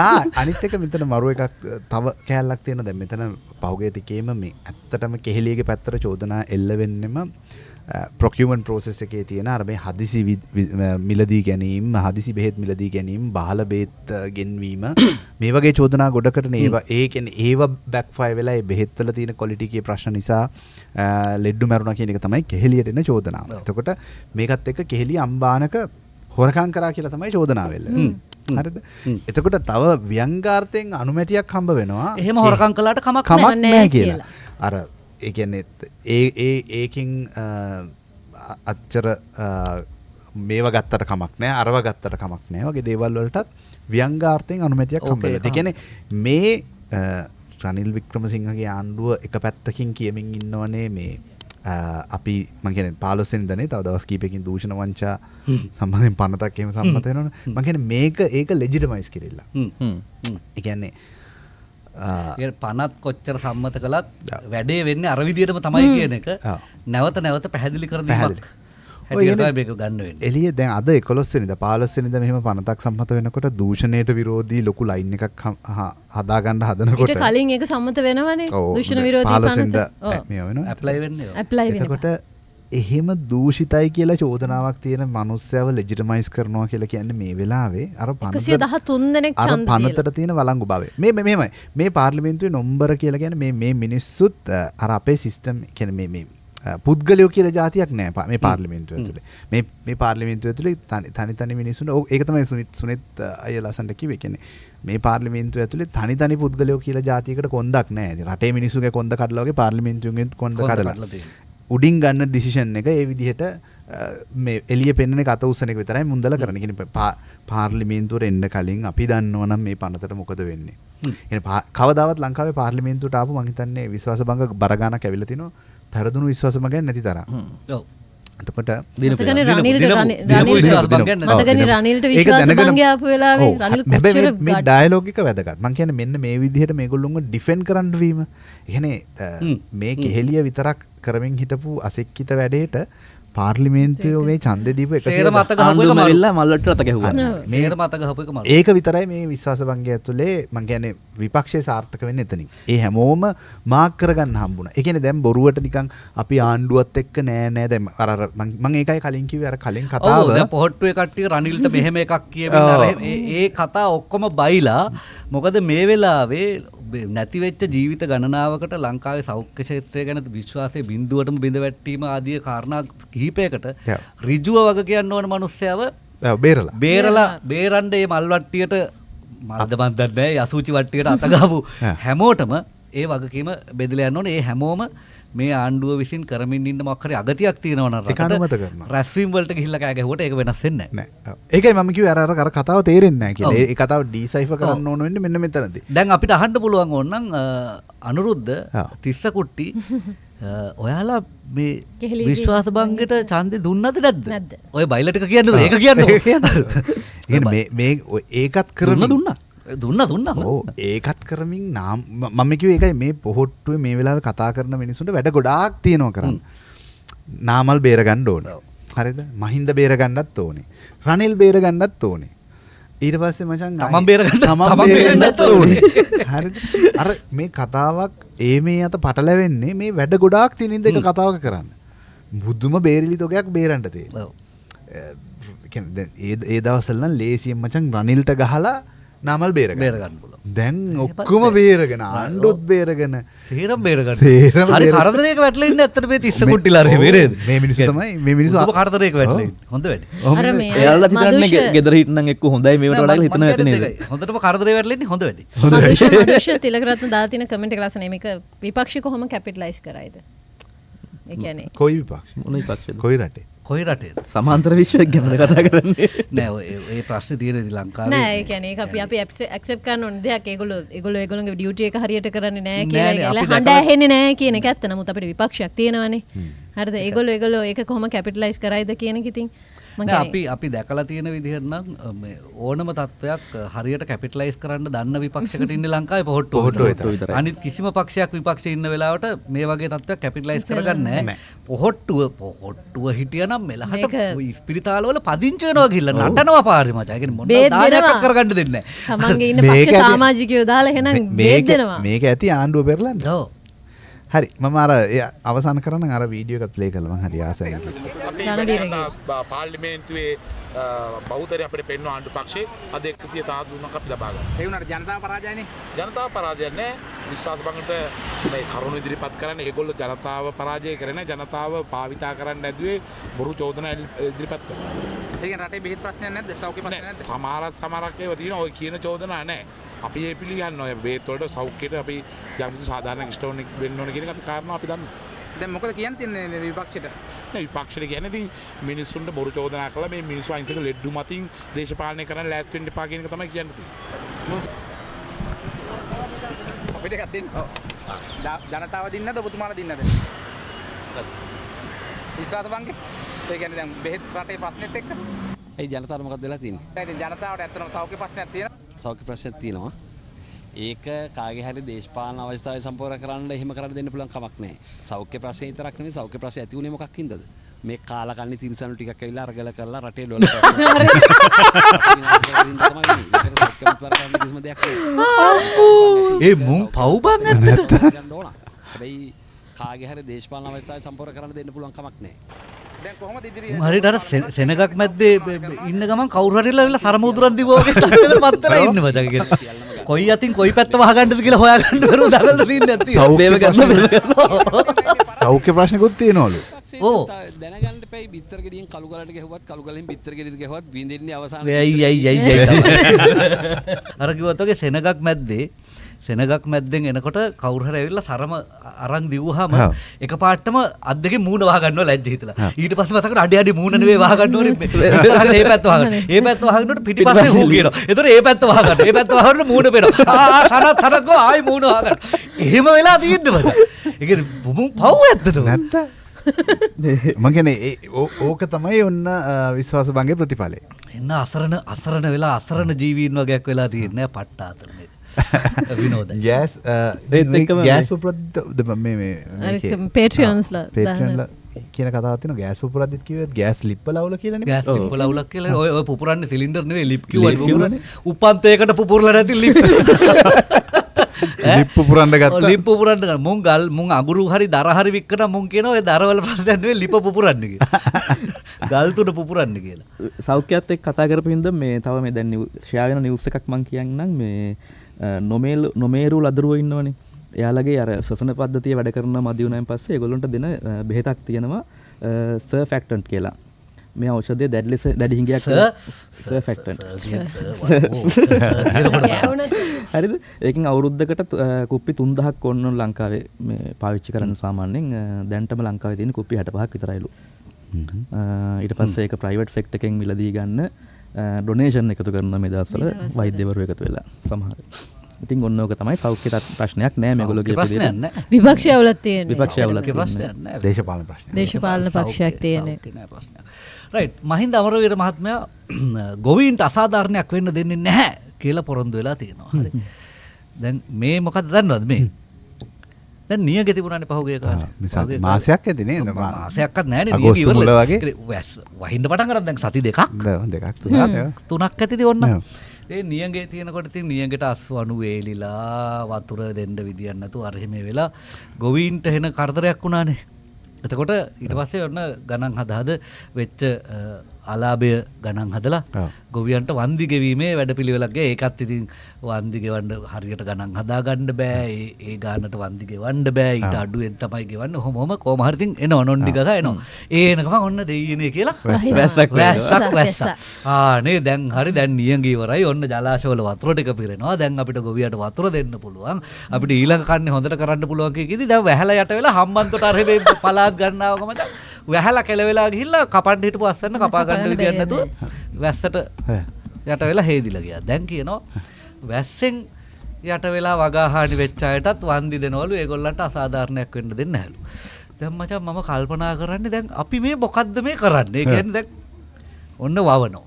සා අනිත්තක මෙතන මරුව එකක් තව කෑල්ලක් තියෙන දැ මෙතන පෞගේතිකේම මේ ඇත්තටම කෙහෙලියගේ පැත්තර චෝදනා එල්ලවෙන්නෙම ප්‍රොකමන් පෝසෙස් එකේ තියෙන අර මේ හදිසි මිලදී ගැනීම් හදිසි බෙහෙත් මිලදී ගැනීම් බාල බේත් ගෙන්වීම මේ වගේ චෝදනා ගොඩකට ඒවා ඒකෙන් ඒව බැක්ෆයි වෙලා බෙහෙත්වල තියෙන කොලිටිකේ ප්‍රශ්න නිසා ලෙඩ්ඩු මැරුණ කියන එක තමයි කෙහෙලියටෙන චෝදනාව එතකොට මේකත් එක කෙහෙලි අම්බානක හොරකං කරා කියලා තමයි චෝදනාවෙල්ල හරිද එතකොට තව ව්‍යංගාර්ථයෙන් අනුමැතියක් හම්බ වෙනවා එහෙම හොරකං කලාට කමක් කමක් නෑ කියලා අර ඒගැන්නෙත් ඒ ඒකින් අච්චර මේව ගත්තට කමක් නෑ අරව ගත්තට කමක් නෑ වගේ දේවල්වලටත් ව්‍යංගාර්ථයෙන් අනුමැතියක් හොම්බල දෙගැන මේ රනිල් වික්‍රමසිංහගේ ආණ්ඩුව එක පැත්තකින් කියමින් ඉන්නවනේ මේ අපි මගෙන පාලොස්සෙන් දනේ තව දවස් කීපකින් දූෂණ වංචා සම්බඳෙන් පනතක් එම සම්මතයනන මගෙන මේක ඒක ලෙජිටමයිස් කිරල්ලා එකන්නේ පනත් කොච්චර සම්මත කළත් වැඩේ වෙන්න අරවිදියටම තමයි කියන එක නැවත නැවත පැහැදිලි කරන ගන්න එලිය දැන් අද එකොස්සනිද පාලස්සනිද මෙහම පනතක් සම්මත වෙනකොට දූෂණයට විරෝධී ලොකු ලයින් එකක් හදාගන්න හදනකොට කලින් එක සම්මත වෙනවනේ දෂණ විරෝධ ඇලයි ඇප්ලයි වෙනකොට එහෙම දූෂිතයි කියලා චෝදනාවක් තියෙන මනුස්සයව ලෙජිටමයිස් කරනවා කියලා කියන්නේ මේ වෙලාවේ අර 113 දෙනෙක් අර පනතට තියෙන වළංගු භාවය. මේ මේ මෙහෙමයි. මේ පාර්ලිමේන්තුවේ නොම්බර කියලා කියන්නේ මේ මේ මිනිස්සුත් අර අපේ සිස්ටම් කියන්නේ මේ මේ පුද්ගලයෝ කියලා જાතියක් නෑ මේ පාර්ලිමේන්තුව ඇතුලේ. මේ මේ පාර්ලිමේන්තුව ඇතුලේ තනි තනි මිනිස්සුන ඒක තමයි සුනිත් සුනිත් අය ලසන්ට කිව්වේ කියන්නේ මේ පාර්ලිමින්තු ඇතුළේ තනි තනි පුද්ගලයෝ කියලා ජාතියකට කොන්දක් නෑ රටේ මිනිස්සුගේ කොන්ද කඩලාගේ පාර්ලිමින්තුන්ගෙන් කොන්ද කඩලා උඩින් ගන්න ඩිසිෂන් එක ඒ විදිහට එලිය පෙන්න්නේ කත උසනෙක විතරයි මුදල කරනගෙන පාර්ලිමේන්තුර එන්න කලින් අපි දන්නවනම් මේ පනතට මොකද වෙන්නේ කවදවත් ලංකාව පාර්ලිමේන්තුට ආපු මහිතන්නේ විශවාස බංග බරගාන කැවිලතින පැරදුණු විශ්වාසමග නැති තර එතකොට ඩයලෝගික වැදගත් මං කියන මෙන්න මේ විදිහට මේගොල්ලුන්ව ඩිෆෙන් කරන්නවීම එහෙන මේ කෙහෙලිය විතරක් කරමින් හිටපු අසෙක්කිත වැඩේට පාර්ලිමේන්තුවේ චන්දදීප එක මල්ල මල්ලට මේර මතක ඒක විතරයි මේ විශ්වාස බංගය ඇතුළේ මංගැන විපක්ෂය සාර්ථක වෙන්න එතනින් ඒ හැමෝම මාකරගන්න හම්බුණ එකන දැම් බොරුවට නිකං අපි ආණ්ඩුවත් එක්ක නෑ නෑ දැම අර මං ඒකයි කලින්කි වැර කලින් කතාව පොහොට්ටුව කට්ටිය රනිල්ට මෙහෙම එකක් කිය ඒ කතා ඔක්කොම බයිලා මොකද මේ වෙලාවේ නැතිවෙච්ච ජීවිත ගණනාවකට ලංකාවේ සෞඛ්‍ය ක්ෂේත්‍රය ගැන විශ්වාසය බිඳුවටම බිඳ වැට්ටීම ආදිය කාරණා කිහිපයකට ඍජුව වග කියන්න ඕන මනුස්සයව බේරලා බේරලා බේරන්ඩ ඒ මල්වට්ටියට මදබන්දන්නෑ යසූචි වට්ටියට අතගාපු හැමෝටම ඒ වගකීම බෙදල යන්න ඕන ඒ හැමෝම මේ ආණ්ඩුව විසින් කරමින් ඉන්න මොක්කර අගතියක් තියෙනවන රට රැස්වීම් වලට ගිහිල්ල කෑගහුවට ඒක වෙනස්සෙන්න ඒකයි මම කිව්ව අර කර කතාව තේරෙන්නේ නැහැ කියලා. ඒ කතාව ඩිසයිෆර් කරන්න ඕන වෙන්නේ මෙන්න මෙතනදී. දැන් අපිට අහන්න පුළුවන් ඕනනම් අනුරුද්ධ තිස්ස කුට්ටි ඔයාලා මේ විශ්වාස බංගට ඡන්දෙ දුන්නද නැද්ද? ඔය බයිලට් එක කියන්නේ ඒක කියන්නේ. මේ මේකත් කරන දුන්නා. දුන්න දුන්න ඒකත් කරමින් නාම් මමකිව එකයි මේ පොහොට්ටුව මේ වෙලාව කතා කරන මිනිසුන්ට වැඩ ගොඩාක් තියෙනවා කරන්න නාමල් බේරගණ්ඩ ඕන හරිද මහින්ද බේරගණ්ඩත් ඕනේ රනිල් බේරගණ්ඩත් ඕනේ ඊට පස්සේ මචන් තමන් බේරගන්න තමන් බේරගන්නත් ඕනේ හරි අර මේ කතාවක් ඒ මේ අත පටලැවෙන්නේ මේ වැඩ ගොඩාක් තියෙන දෙක කතාවක කරන්න බුදුම බේරිලි තොගයක් බේරන්ට තේ ඒ දවසල්න්න ලේසියෙන් මචන් රනිල්ට ගහලා නමල් බේර බේරගන්න පුල දැන් ඔක්කොම බේරගෙන අන්ඩුත් බේරගෙන සේරම් බේරගන්න සේර කරදරයක වැටලන්න ඇතට පේ තිස්ස කුට්ටිලාර වේරද මේ මිනිස්තමයි මේ මිනිස කරදරයක වැට හොඳ වැඩ එයාල තිරන්න ගෙදර හිටන්න එක් හොඳයි මේ ට හිතන ඇතන හොඳට කරදර වැටලෙන් හොඳ වැඩ තිලකරත්න දාතින කමෙන්ට ලසනමික විපක්ෂි කොහොම කැපිට ලයිස් කරයිද එකන කොයි විපක්ෂ මොන පක්ෂ කොයි රටේ කොයි රටේ සමන්ත්‍ර විශ්වය ගැන කතා කරන්න නෑ ඒ ප්‍රශ්න තීරදි ලංකා නෑ කැන අපි අපි ඇක්සප් කරන දෙයක් ඒගොල එගොල ගොලගේ ඩියුටිය හරියට කරන්න නෑ කියලා හඩ හෙන නෑ කියන ඇත්ත නමුත් අපට විපක්ෂයක් තියෙනවානේ හරද ඒගොල එගොල එක කොම කැපිටලයිස් කරයිද කියන ඉතින් අපි අපි දැකලා තියෙන විදිහනම් ඕනම තත්ත්වයක් හරියට කැපිටලයිස් කරන්න දන්න විපක්ෂකට ඉන්න ලංකාවේ පොහොට්ටු හොට්ටු අනිත් කිසිම පක්ෂයක් විපක්ෂ ඉන්න වෙලාවට මේ වගේ තත්ත්වයක් කැපිටලයිස් කරගන්න පොහොට්ටුව පොහොට්ටුව හිටියනම් මෙලහට ඉස්පිරිතාලවල පදිංචයනවා ගිල්ල නටනවා පාරිමචයගෙන මො කරගන්න දෙන්න තමන්ගේ ඉන්න සාමාජිකයෝ දාලා හෙනම් මේක ඇති ආණ්ඩුව පෙරලන්න ඕ හරි මම අර අවසන් කරන අර වීඩියෝ එකත් ප්ලේ කළම හරි ආසයි පාර්ලිමේන්තුවේ බෞතරය අපට පෙන්න ආණ්ඩු පක්ෂේ අද එක්සිය තාදුනක් අපි ලබාගන්න ඒවනට ජනතාව පරාජයන ජනතාව පරාජයන්නේ විශ්වාස බඟට මේ කරුණු ඉදිරිපත් කරන්න ඒගොල්ල ජනතාව පරාජය කරන ජනතාව පාවිතා කරන්න ඇදුවේ බොරු චෝදන ඉදිරිපත් කර රට බෙත් ප්‍රශ්නය නැද සෞක සමාර සමරක්ය වතින ඔය කියන චෝදනා නෑ අපි ඒ පිළිගන්න ඔය බේතොට සෞඛ්‍යයට අපි යමතු සාධාරණ ෂ්ටෝනික් වෙන්න ඕන කියෙන අපි කාරම අපි දන්න දැන් මොකද කියන්න තියන්නේ විපක්ෂයට? නෑ විපක්ෂයට කියන්නේ ඉතින් මිනිස්සුන්ට බොරු චෝදනා කළා මේ මිනිස්සු අහිංසක ලෙඩ්ඩු මතින් දේශපාලනය කරන්න ලෑස්ති වෙන්න එපා කියන එක තමයි කියන්න තියෙන්නේ. අපිට එකක් දෙන්න. ජනතාව දින්නද ඔබතුමාලා දින්නද? විශ්වාස බංගේ. ඒ කියන්නේ දැන් බෙහෙත් රටේ ප්‍රශ්නෙත් එක්ක. ඒ ජනතාවට මොකක්ද වෙලා තියෙන්නේ? ජනතාවට ඇත්තටම සෞඛ්‍ය ප්‍රශ්නයක් තියෙනවා. සෞඛ්‍ය ප්‍රශ්නයක් තියෙනවා. ඒක කාගේ හරි දේශපාන අවස්ථාව සම්පෝර කරන්න එහෙම කර දෙන්න පුළන් කමක් නෑ සෞඛ්‍ය ප්‍රශ්ය තරක්නේ සෞඛ්‍ය ප්‍රශ් ඇතිවුණේ මොකක් ඉදද මේ කාලකන්න තිරිසනු ටික් කල්ලා අරගල කරලා රටේ ලොල ඒ මුන් පව්බන් නැත හැබයි කාගහර දේශපාන අවස්ථාව සම්පෝර කරන්න දෙන්න පුළන් කමක් නෑ හරිට අර සෙනගක් මැද්දේ ඉන්න ගමන් කවුරු හරිලා වෙලා සරමුදුරන් දිවෝගේ තත්ත්වයකට පත් වෙලා ඉන්න මචං කියලා. කොයි අතින් කොයි පැත්ත වහගන්නද කියලා හොයාගන්න බැරුව දඟලලා තින්නේ නැති. සෞඛ්‍යම ගන්න සෞඛ්‍ය ප්‍රශ්නකුත් තියෙනවලු. ඕ දැනගන්න පැයි බිත්තර ගෙඩියෙන් කළු ගලට ගැහුවත් කළු ගලෙන් බිත්තර ගෙඩියට ගැහුවත් බින්දෙන්නේ අවසානයේ. ඇයි ඇයි ඇයි ඇයි. අර කිව්වත් ඔගේ සෙනගක් මැද්දේ සෙනගක් මැද්දෙන් එනකොට කවුරහර ඇවිල්ලා සරම අරන් දිව්වහම එක පාටම අත් දෙකේ මූණ වහගන්නවා ලැජ්ජ හිතලා. ඊට පස්සේ මතකට අඩි අඩි මූණ නෙවෙයි වහගන්න ඕනේ. ඒ පැත්ත වහගන්න. ඒ පැත්ත වහගන්නකොට පිටිපස්සේ හූ කියනවා. ඒතර ඒ පැත්ත වහගන්න. ඒ පැත්ත වහගන්න මූණ පේනවා. ආ සරත් සරත් ගෝ ආයි මූණ වහගන්න. එහෙම වෙලා තියෙන්නවද? ඒ කියන්නේ බුමුන් පව් ඇත්තටම. නැත්තම් මගන ඕක තමයි ඔන්න විශ්වාස බන්ගේ ප්‍රතිඵලේ එන්න අසරණ අසරණ වෙලා අසරණ ජීවීන් වගයක් වෙලා තියන්න පට්ටාතරනේ ගෑස් ගෑස් පුපරත් පේටියන්ස්ල පේටල කියන කතාතින ගෑස් පුරදිත් කිව ගෑස් ලිප් ලවල කියන ගෑස් ලවලක් කියල ඔය පුරන්න සිලින්ඩරනේ ලිප් උපන්තයකට පුපුරල නැති ලිප් ලිප්පු පුරන්න ගත් ලිප්පු පුරන්න මුන් ගල් මුන් අගුරු හරි දරහරි වික්කට මුන් කියන ඔය දරවල ප්‍රශ්නන්නේ ලිප පුපුරන්න ගල්තුට පුපුරන්න කියලා සෞඛ්‍යත් එක් කතා කරපු හින්ද මේ තව මේ දැන් ශ්‍යාගෙන නිවුස් එකක් මං කියන්නම් මේ නොමේල් නොමේරු ලදරුව ඉන්නවනේ එයාලගේ අර සසන පද්ධතිය වැඩ කරන මදියුණයන් පස්සේ ගොලොන්ට දෙන බෙහෙතක් තියෙනවා ස ෆැක්ටන්ට් කියලා මේ අවෂදය දැඩ ලෙස දැඩි හිඟයක් ෆැක්ටන් හරි ඒකින් අවුරුද්ධකට කුප්පි තුන්දහක් ඔන්න ලංකාවේ මේ පාවිච්චි කරන්න සාමාන්‍යෙන් දැන්ටම ලංකාව තින කුප්පි හට පහක් විතරයිලු ඊට පස්සේ ප්‍රයිවට් සෙක්ටකෙන් මිලදී ගන්න ඩොනේෂන් එකතු කරන මේ දස්සල වෛද්‍යවරු එකතු වෙලා සමහර ඉතින් ඔන්නෝක තමයි සෞඛ්‍ය ප්‍රශ්නයක් නෑ මේගොලගේ ප්‍රශ්න විපක්ෂයවලත් තියෙන විපක්ෂයවලත් ප්‍රශ්න දේශපාලන ප්‍රශ්න දේශපාලන පක්ෂයක් තියෙන රයිට් මහින්ද අමරවීර මහත්මයා ගොවීන්ට අසාධාරණයක් වෙන්න දෙන්නේ නැහැ කියලා පොරොන්දු වෙලා තියෙනවා දැන් මේ මොකද දන්නවද මේ දැන් නියගෙ තිබුණානේ පහුගිය කාලේ. මාසයක් ඇති නේද? මාසයක්වත් නැහැ නේද? නියගෙ ඉවරලා. වහින්න පටන් අරන් දැන් සති දෙකක්. දෙකක් තුනක්. තුනක් ඇතිද ඔන්න. ඒ නියගේ තියෙනකොට ඉතින් නියගෙට අස්ව අනු වේලිලා වතුර දෙන්න විදියක් නැතුව අර එහෙම වෙලා ගොවීන්ට එන කරදරයක් වුණානේ. එතකොට ඊට පස්සේ ඔන්න ගණන් හදාද වෙච්ච අලාභය ගණන් හදලා ගොවියන්ට වන්දි ගෙවීමේ වැඩ පිළිවෙලක්ගේ ඒකත් ඉතින් වන්දිගෙවන්ඩ හරියට ගණන් හදාගණ්ඩ බෑ ඒ ගානට වන්දිගේ වන්ඩ බෑ ඉට අඩුවෙන් තමයි ගෙවන්න හොම කෝමහරතින් එන නොන්ඩික එනවා ඒනකම ඔන්න දෙයනේ කියලා වැස්සක් වැස්සක් වැස්ස ආනේ දැන් හරි දැන් නියගේවරයි ඔන්න ජලාශවල වතුරටක පිරෙනවා දැන් අපිට ගොවියට වතුර දෙන්න පුළුවන් අපිට ඊලක කන්න හොඳට කරන්න පුළුවන්කිෙද දැ වැහල යට වෙලා හම්බන්තොට අරහේ පලාත් ගන්නාවකමට වැහල කෙලවෙලා ගිල්ලා කපන්ඩ හිටපු අස්සන්න කපාගන්න විදින්නතු වැස්සට යට වෙලා හේදිලගිය දැන් කියනවා වැස්සෙන් යට වෙලා වගහානි වෙච්චායටත් වන්දි දෙනවලු ඒගොල්ලන්ට අසාධාරණයක් වෙන්න දෙන්න හැලු දැම් මචන් මම කල්පනා කරන්න දැන් අපි මේ බොකක්ද මේ කරන්නේ ගැන දැක් ඔන්න වවනෝ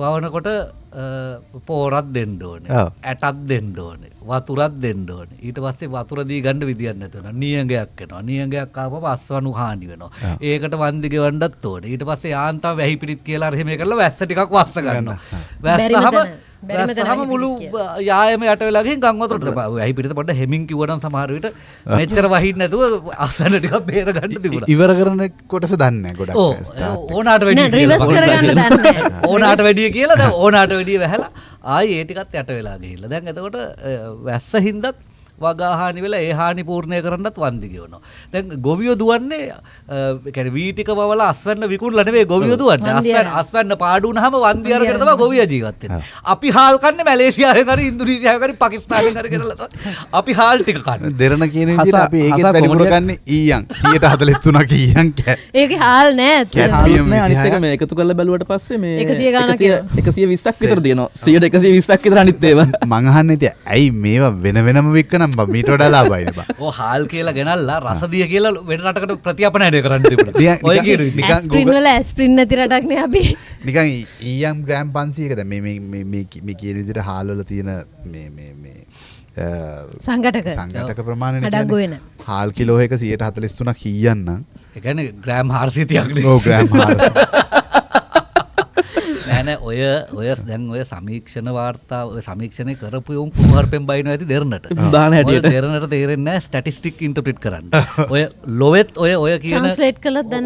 වවනකොට පෝරත් දෙන්න ඕනේ ඇටත් දෙන්න ඕනේ වතුරත් දෙන්න ඕනේ ඊට පස්සේ වතුර දී ගන්න විදියක් නැතුන නියඟයක් වෙනවා නියඟයක් ආවම අස්වනු හානි වෙනවා ඒකට වන්දි ගෙවන්නත් ඕනේ ඊට පස්සේ යාන්තම් වැහි පිටිත් කියලා අර එහෙම කරලා වැස්ස ටිකක් වස්ස ගන්නවා වැස්සහම හම මුළු යායම යට වෙලාගේ ගංවතරට ඇහි පිට පොට හෙමින් කිවන සමහරවිට මෙච්චර වහින්න නැතුව අසනටික බේර ගන්න තිබුණ ඉවර කරන කොටස දන්න ගොඩ ඕනාට ඕනාට වැඩිය කියලා ඕනාට වැඩිය වැහලා ආය ඒටිකත් යට වෙලා ගහිල්ල දැන් එතකොට වැස්ස හින්දත් වගාහානි වෙලා ඒ හානි පූර්ණය කරන්නත් වන්දිගවනවා. දැන් ගොවියෝ දුවන්නේ කැන වීටික බවල අස්වන්න විකුල්ලනේ ගොවිය දුවන්න අස්වන්න අස්වන්න පාඩුනහම වන්දි අරගෙන තමයි ගොවිය ජීවත් වෙන්නේ. අපි හාල් කන්නේ මැලේසියාවේ කර ඉන්දුනීසියාවේ කර පාකිස්තානයේ කර කරලා තමයි අපි හාල් ටික කන්නේ. දෙරණ කියන විදිහට අපි ඒකෙත් වැඩිපුර ගන්න ඊයන් 143 කීයන් කෑ. ඒකේ හාල් නෑ. කැප්පියම් අනිත් එක මේ එකතු කරලා බැලුවට පස්සේ මේ 100 ගානක් 120ක් විතර දෙනවා. 100 120ක් විතර අනිත් ඒවා. මං අහන්නේ ඇයි මේවා වෙන වෙනම වික්කන නම් මිටොඩලා බයිබ ඕ හාල් කියලා ගෙනල්ලා රසදිය කියලා වෙනටකට ප්‍රතිපන අඩය කරන්න ඇස්පින්න තිරටක්න අපි නිකන් ඊයම් ග්‍රෑම් පන්සියකද මේ කියන විදිට හාල්වල තියෙන සංගටක සංගටක ප්‍රමාණ ඩක්ගුවෙන හාල් කිලෝහක සියට හතලස්තුනක් කියන්න එකන ග්‍රෑම් හාර්සිතයක් ග්‍රෑම් නැන ඔය ඔය දැන් ඔය සමීක්ෂණ වාර්තා සමීක්ෂණය කරපු යුම් පුහර්පෙන් බයින ඇති දෙරනට දාන හැට දෙරනට තේරෙන්න ස්ටටිස්ටික් ඉන්ටපිට් කරන්න ඔය ලොවෙත් ඔය ඔය කියන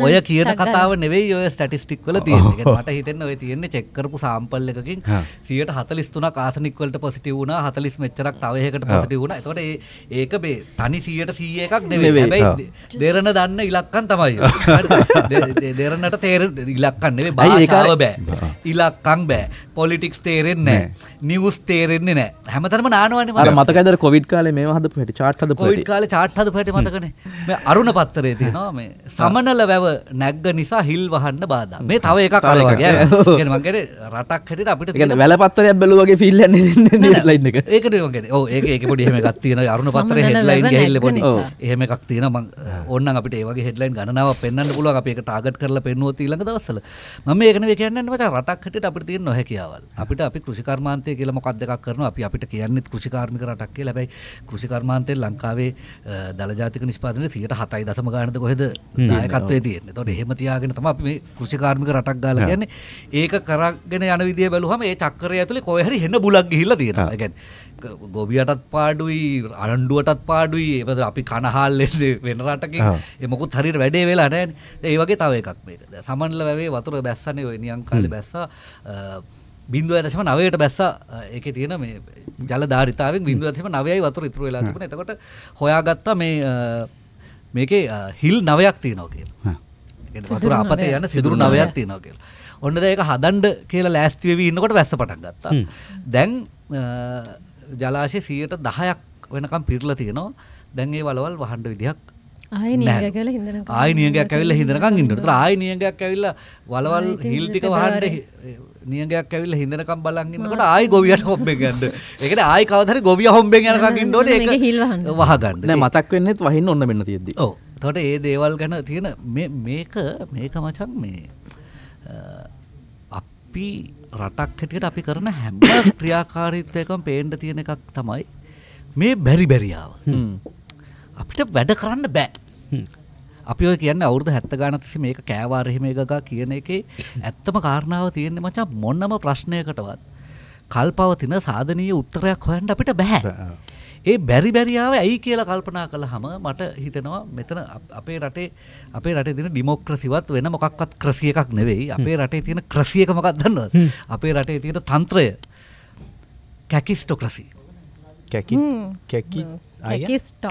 ඔය කියන කතාව නෙවෙයි ඔය ස්ටටිස්ටික් වල තියෙන මට හිතන්න ඔය තියෙන්නේ චෙක්කරපු සාම්පල් එකකින් සියට හතලිස්තුන කාසනික්වලට පොසිටව වුණ හතලිස් මෙච්චරක් තවයකට පොසිටව වුණ තොට ඒක බේ තනි සියට සීය එකක් නෙවේ දෙරන දන්න ඉලක්කන් තමයි දෙරනට තේර ඉලක්කන්නේ බාශාව බෑ ඉල ඉලක්කං බෑ පොලිටික්ස් තේරෙන්නේ නිවස් තේරෙන්නේ නෑ හැමතරම නානවන මතකද කොවිඩ් කාල මේ හද පට චාට්හද පොඩි කාල චාට්හද පට මතකන අරුණ පත්තරේ තියෙනවා මේ සමනල වැව නැග්ග නිසා හිල් වහන්න බාද මේ තව එක කලවගේ මගේ රටක් හට අපිට වැල පත්තර බැලුවගේ ෆිල්ල ඒකට ඒක පොඩි හම ගත්තියන අරුණ පත්තර හෙටලයින් හෙල්ල පොඩි එහෙම එකක් තියෙන ඔන්න අපිට ඒවගේ හෙඩලයින් ගණනාව පෙන්න්න පුළුව අප එක ටාගට් කරලා පෙන්නුවති ළඟ දවසල මම ඒකන කියන්නට රටක් හැටියට අපිට තියෙන නොහැකියාවල්. අපිට අපි කෘෂිකර්මාන්තය කියලා මොකක් දෙකක් කරනවා. අපි අපිට කියන්නේ කෘෂිකාර්මික රටක් කියලා. හැබැයි කෘෂිකර්මාන්තයේ ලංකාවේ දල ජාතික නිෂ්පාදනයේ 7.7 ගානද කොහෙද දායකත්වයේ තියෙන්නේ. ඒතකොට එහෙම තියාගෙන තමයි අපි මේ කෘෂිකාර්මික රටක් ගාලා කියන්නේ. ඒක කරගෙන යන විදිය බැලුවම ඒ චක්‍රය ඇතුලේ කොහේ හරි හෙන්න බුලක් ගිහිල්ලා තියෙනවා. ඒ කියන්නේ ගොබියටත් පාඩුයි අරණ්ඩුවටත් පාඩුයි එපද අපි කණහාල් වෙන රටක එමකුත් හරිට වැඩේ වෙලා නෑන් ඒ වගේ තව එකක් මේක සමන්ල වැවේ වතුර බැස්සන්නේ ඔය නියන් කාලි බැස්ස බින්දුව ඇදශම නවයට බැස්ස එක තියෙන මේ ජල ධාරිතාවෙන් බින්දුව ඇතිම නවයයි වතුර ඉතුර වෙලා තිබුණ එතකොට හොයාගත්තා මේ මේකේ හිල් නවයක් තියෙනවා කියලා වතුර අපතේ යන සිදුරු නවයක් තියෙනවා කියලා ඔන්න දෙක හදන්ඩ කියලා ලෑස්තිවී ඉන්නකොට වැස්ස පටන් ගත්තා දැන් ජලාශය සියයට දහයක් වෙනකම් පිරල තියෙනවා දැන්ගේ වලවල් වහන්ඩ විදිහක් ආය නියගයක් ඇවිල්ල හිදනකං ඉන්නට ආය නියගයක් ඇවිල්ල වලවල් හිල්ටික වහන්ඩ නියගයක් ඇවිල්ල හිදනකම් බලගන්නකට ආයි ගොවියට හොබ්බෙන් ගන්න එකට ආයි කවතර ගොවිය හොම්බෙන් යනකින් ඩොට එක හිල් වහගන්න මතක් වෙන්නෙත් වහින්න ඔන්න මෙන්න තියෙද තොට ඒ දේවල් ගැන තියෙන මේක මේක මචන් මේ අපි රටක් හැටියට අපි කරන හැම ක්‍රියාකාරීත්වයකම පේන්ඩ තියෙන එකක් තමයි මේ බැරි බැරියාව අපිට වැඩ කරන්න බෑ අපි ඔය කියන්න අවුරදු හැත්ත ගානතිසි මේක කෑවාරහෙම එකග කියන එක ඇත්තම කාරණාව තියෙන්නේ මචා මොන්නම ප්‍රශ්නයකටවත් කල්පවතින සාධනීය උත්තරයක් හොයන්ට අපිට බැහැ ඒ බැරි බැරියාව ඇයි කියලා කල්පනා කළ හම මට හිතෙනවා මෙතන අපේ රටේ අපේ රටේ තින ඩිමෝක්‍රසිවත් වෙන මොකක්වත් ක්‍රසිය එකක් නෙවෙයි අපේ රටේ තියෙන ක්‍රසියක මොකක් දන්නවද අපේ රටේ තියෙන තන්ත්‍රය කැකිස්ටෝක්‍රසි කැකි කැකි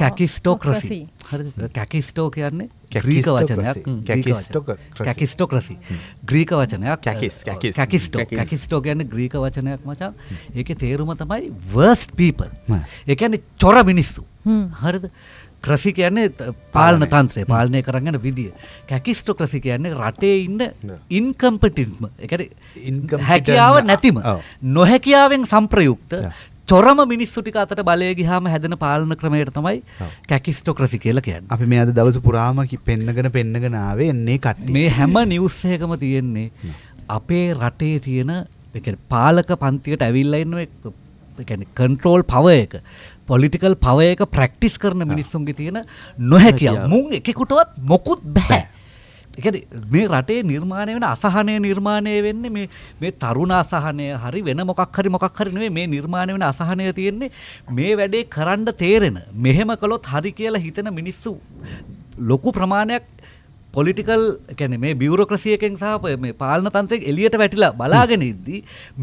කැකිස්ටෝක්‍රසි කැකිස්ටෝ කියන්නේ ්‍රීක වචනයක් කැකිස්ටෝක්‍රසි ග්‍රීක වචනයක් කැකිස්ටෝ කැකිස්ටෝ ගැන්න ග්‍රීක වචනයක් මචා ඒක තේරුම තමයි වර්ස්ට පීපල් එකන්නේ චොර මිනිස්සු හරිද ක්‍රසි කියන්නේ පාලන තන්ත්‍රය පාලනය කරගන්න විදිිය කැකිස්ටෝ ක්‍රසි කියන්නේ රටේ ඉන්න ඉන්කම්පටින්ම එක හැකියාව නැතිම නොහැකියාවෙන් සම්ප්‍රයුක්ත තොරම මිනිස්සු ටික අතට බලය ගිහාම හැදෙන පාලන ක්‍රමයට තමයි කැකිස්ටෝක්‍රසි කියලා කියන්නේ. අපි මේ අද දවස පුරාම පෙන්නගෙන පෙන්නගෙන ආවේ එන්නේ කට්ටිය. මේ හැම නිවුස් එකකම තියෙන්නේ අපේ රටේ තියෙන පාලක පන්තියට ඇවිල්ලා ඉන්න කන්ට්‍රෝල් පව එක පොලිටිකල් පව එක ප්‍රැක්ටිස් කරන මිනිස්සුන්ගේ තියෙන නොහැකිය මුන් එකකුටවත් මොකුත් බැහැ එකන මේ රටේ නිර්මාණය වෙන අසහනය නිර්මාණය වෙන්න මේ මේ තරුණ අසහනය හරි වෙන මොකක් හරි මොකක් හරි නෙවෙයි මේ නිර්මාණය වෙන අසහනය තියෙන්නේ මේ වැඩේ කරන්න තේරෙන මෙහෙම කළොත් හරි කියලා හිතන මිනිස්සු ලොකු ප්‍රමාණයක් පොලිටිකල් කැන මේ බියවරෝක්‍රසියකෙන් සහ මේ පාලන තන්ත්‍රයක් එලියට වැටිලා බලාගෙන ඉද්දී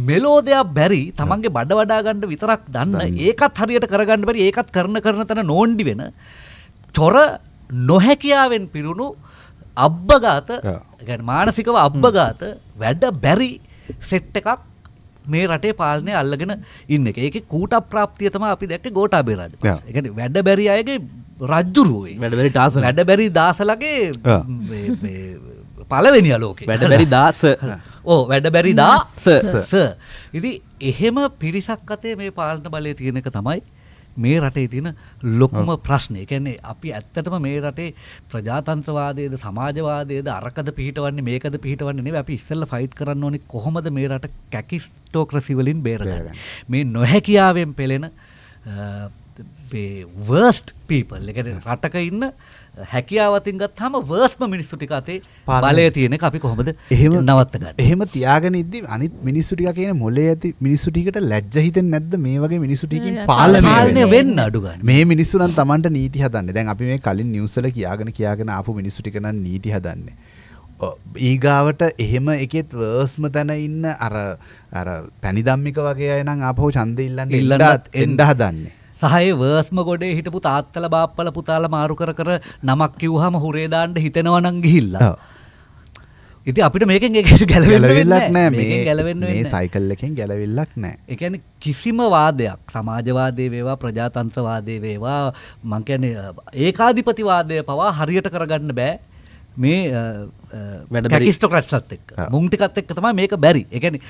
මෙලෝ දෙයක් බැරි තමන්ගේ බඩ වඩා ගන්න විතරක් දන්න ඒකත් හරියට කරගන්න බැරි ඒකත් කරන කරන තන නෝන්ඩි වෙන චොර නොහැකියාවෙන් පිරුණු අබ්බගාත ගැන මානසිකව අබ්බගාත වැඩ බැරි සෙට් එකක් මේ රටේ පාලනය අල්ලගෙන ඉන්න එක ඒක කූට ප්‍රාප්තිය තම අපි දැක්ක ගෝටා බේරාජ එකන වැඩ බැරි අයගේ රජ්ජුරුවේ වැඩබැරි ටාස වැඩ බැරි දාසලගේ පලවෙනි අලෝක වැඩ බැරි දාස ඕ වැඩ බැරි දා ඉදි එහෙම පිරිසක් අතේ මේ පාලන බලය තියෙනක තමයි මේ රටේ තියෙන ලොකුම ප්‍රශ්නය කැන්නේ අපි ඇත්තටම මේ රටේ ප්‍රජාතන්ත්‍රවාදයද සමාජවාදයද අරකද පිහිටවන්නේ මේකද පිහිටවන්නේ අපි ඉස්සල්ල ෆයිට් කරන්න ඕනි කොහොමද මේ රට කැකිස්ටෝක්‍රසිවලින් බේරගන්න මේ නොහැකියාවෙන් පෙළෙන වර්ස්ට් පීපල් එක රටක ඉන්න හැකියාවතින් ගත්තාම වර්ස්ම මිනිස්සු ටික අතේ බලය තියෙන අපි කොහොමද එහෙම නවත්ත ගන්න. එහෙම තියාගෙන ඉද්දි අනිත් මිනිස්සු ටික කියන මොලේ ඇති මිනිස්සු ටිකට ලැජ්ජ හිතෙන්නේ නැද්ද මේ වගේ මිනිස්සු ටිකකින් පාලනය වෙන්න අඩු ගන්න. මේ මිනිස්සු නම් Tamanට නීති හදන්නේ. දැන් අපි මේ කලින් නිවුස් වල කියාගෙන කියාගෙන ආපු මිනිස්සු ටික නම් නීති හදන්නේ. ඊගාවට එහෙම එකෙත් වර්ස්ම තැන ඉන්න අර අර පැණිදම්මික වගේ අය නම් ආපහු ඡන්ද ඉල්ලන්න ඉල්ලන්නත් එන්න හදන්නේ. සහයේ වර්ස්ම ගොඩේ හිටපු තාත්තල බාප්පල පුතාල මාරු කර කර නමක් කිව්වහම හුරේ දාන්න හිතෙනවා නම් ගිහිල්ලා. ඉති අපිට මේකෙන් ගැලවෙල්ලක් නෑ මේ ගැලවෙන්න සයිකල්ලකින් ගැලවිල්ලක් නෑ එකන කිසිම වාදයක් සමාජවාදය වේවා ප්‍රජාතන්ත්‍රවාදය වේවා මංකැන ඒකාධිපතිවාදය පවා හරියට කරගන්න බෑ මේ වැඩ ිස්ටකට්ත් එක් මුංටිකත් එක් තම මේක බැරි එකන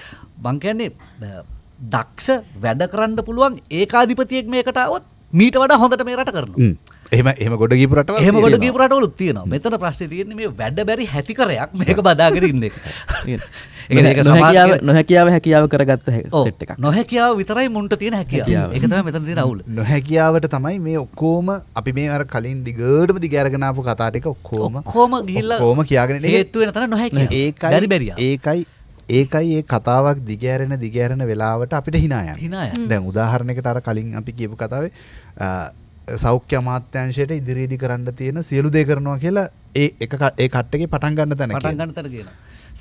බංකන්නේ දක්ෂ වැඩ කරන්න පුළුවන් ඒකාධිපතියෙක් මේකට අවොත් මීට වඩා හොඳට මේ රට කරනවා එම එම ගොඩ ගීපරට එම ගොඩ ගීපරටවලුත් තියෙනවා මෙතන ප්‍රශ්න තියෙන්නේ මේ වැඩ බැරි හැතිකරයක් මේක බදාගෙන ඉන්න එක නොහැකියාව හැකියාව කරගත්ත හැට නොහැකියාව විතරයි මුන්ට තියෙන හැකියාව එකතම මෙතන තින අවුල නොහැකියාවට තමයි මේ ඔක්කෝම අපි මේ අර කලින් දිගටම දිගෑරගෙනාපු කතාටික ඔක්කෝම කෝම ගිල්ල කෝම කියාගෙන ඒත්තුවෙන තන නොහැකි ඒකයි බැරි ඒකයි ඒකයි ඒ කතාවක් දිගෑරෙන දිගෑරෙන වෙලාවට අපිට හිනායන් හිනාය දැන් උදාහරණයකට අර කලින් අපි කියපු කතාවේ සෞඛ්‍ය අමාත්‍යංශයට ඉදිරිදි කරන්න තියෙන සියලු දේ කරනවා කියලා ඒ එක ඒ කට්ටගේ පටන් ගන්න තැන පටන් ගන්න තැන කියලා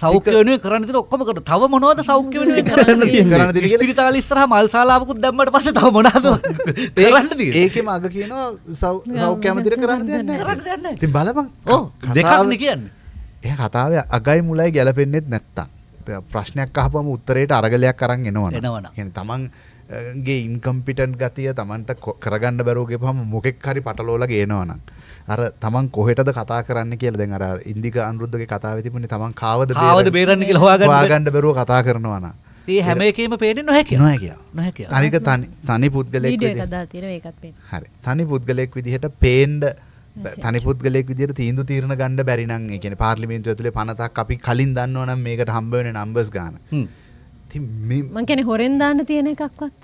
සෞඛ්‍ය වෙනුවෙන් කරන්න තියෙන ඔක්කොම කරන තව මොනවද සෞඛ්‍ය වෙනුවෙන් කරන්න තියෙන්නේ ඉස්පිරිතාල ඉස්සරහා මල් ශාලාවකුත් දැම්මට පස්සේ තව මොනවද කරන්න තියෙන්නේ ඒකෙම අග කියනවා සෞඛ්‍ය ඇමතිර කරන්න දෙයක් නැහැ කරන්න දෙයක් නැහැ ඉතින් බලපන් ඔව් දෙකක්නේ කියන්නේ ඒ කතාවේ අගයි මුලයි ගැලපෙන්නේත් නැත්තම් ප්‍රශ්නයක් අහපම උත්තරයට අරගලයක් කරන්න එනවන එනවන තමන්ගේ ඉන්කම්පිටන්් ගතිය තමන්ට කරගන්න බැරෝගේ පහම මොකෙක් හරි පටලෝල ගේනවනම් අර තමන් කොහෙටද කතා කරන්න කියල දෙ අර ඉන්දික අනුරුද්ධගේ කතාවතිපුණේ තමන් කාවද කාවද බේරන්න හගන්න බැරුව කතා කරනවන ඒ හැමකේම පේන නොහැක නොහැක නොහැක අනික තනි පුද්ගලෙක් හරි තනි පුද්ගලෙක් විදිහට පේන්ඩ තනි පුද්ගලෙක් විදිර තීන්දු තීරණ ගණඩ බැරිනං එකන පාර්ලිමේන්තු ඇතුළේ පනතක් අපි කලින් දන්නවනම් මේකට හම්බවෙන නම්බස් ගාන මංකැන හොරෙන් දාන්න තියෙන එකක්වත්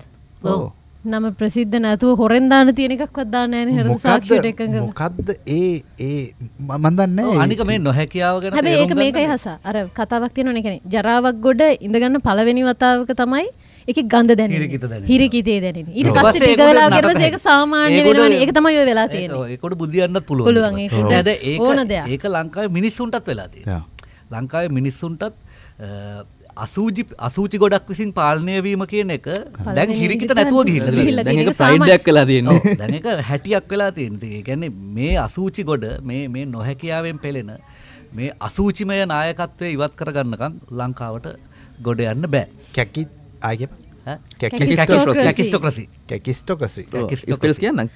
නම ප්‍රසිද්ධ නැතුව හොරෙන් දාන තියෙන එකක්වත් දාන්න න හර සාක්ෂයට එකඟ මොකක්ද ඒ ඒ මන්දන්න අනික මේ නොහැකියාවගෙන ඒක මේකයි හස අර කතාවක් තියෙන එකන ජරාවක් ගොඩ ඉඳගන්න පලවෙනි වතාවක තමයි එක ගඳ දැන හිරකිතේ දැන ඉට පස්ස ඒක වෙලා කරස ඒක සාමාන්‍ය වෙන ඒක තමයි ඔය වෙලා තියෙන එකොට බුදියන්න පුළුවන් ඇද ඒ ඕන දෙයක් ඒක ලංකාව මිනිස්සුන්ටත් වෙලාති ලංකාව මිනිස්සුන්ටත් අසූජි අසූචි ගොඩක් විසින් පාලනය වීම කියන එක දැන් හිරිකිත නැතුව ගිහිල්ලා ප්‍රයිඩ්ඩක් වෙලා තියෙනවා දැන් එක හැටියක් වෙලා තියෙනවා ඒ කියන්නේ මේ අසූචි ගොඩ මේ මේ නොහැකියාවෙන් පෙළෙන මේ අසූචිමය නායකත්වය ඉවත් කරගන්නකම් ලංකාවට ගොඩ යන්න බෑ කැකිත් ආගේ කැකිස්ටෝක්‍රසි කැකිස්ටෝක්‍රසි කැකිස්ටෝක්‍රසි කියන්න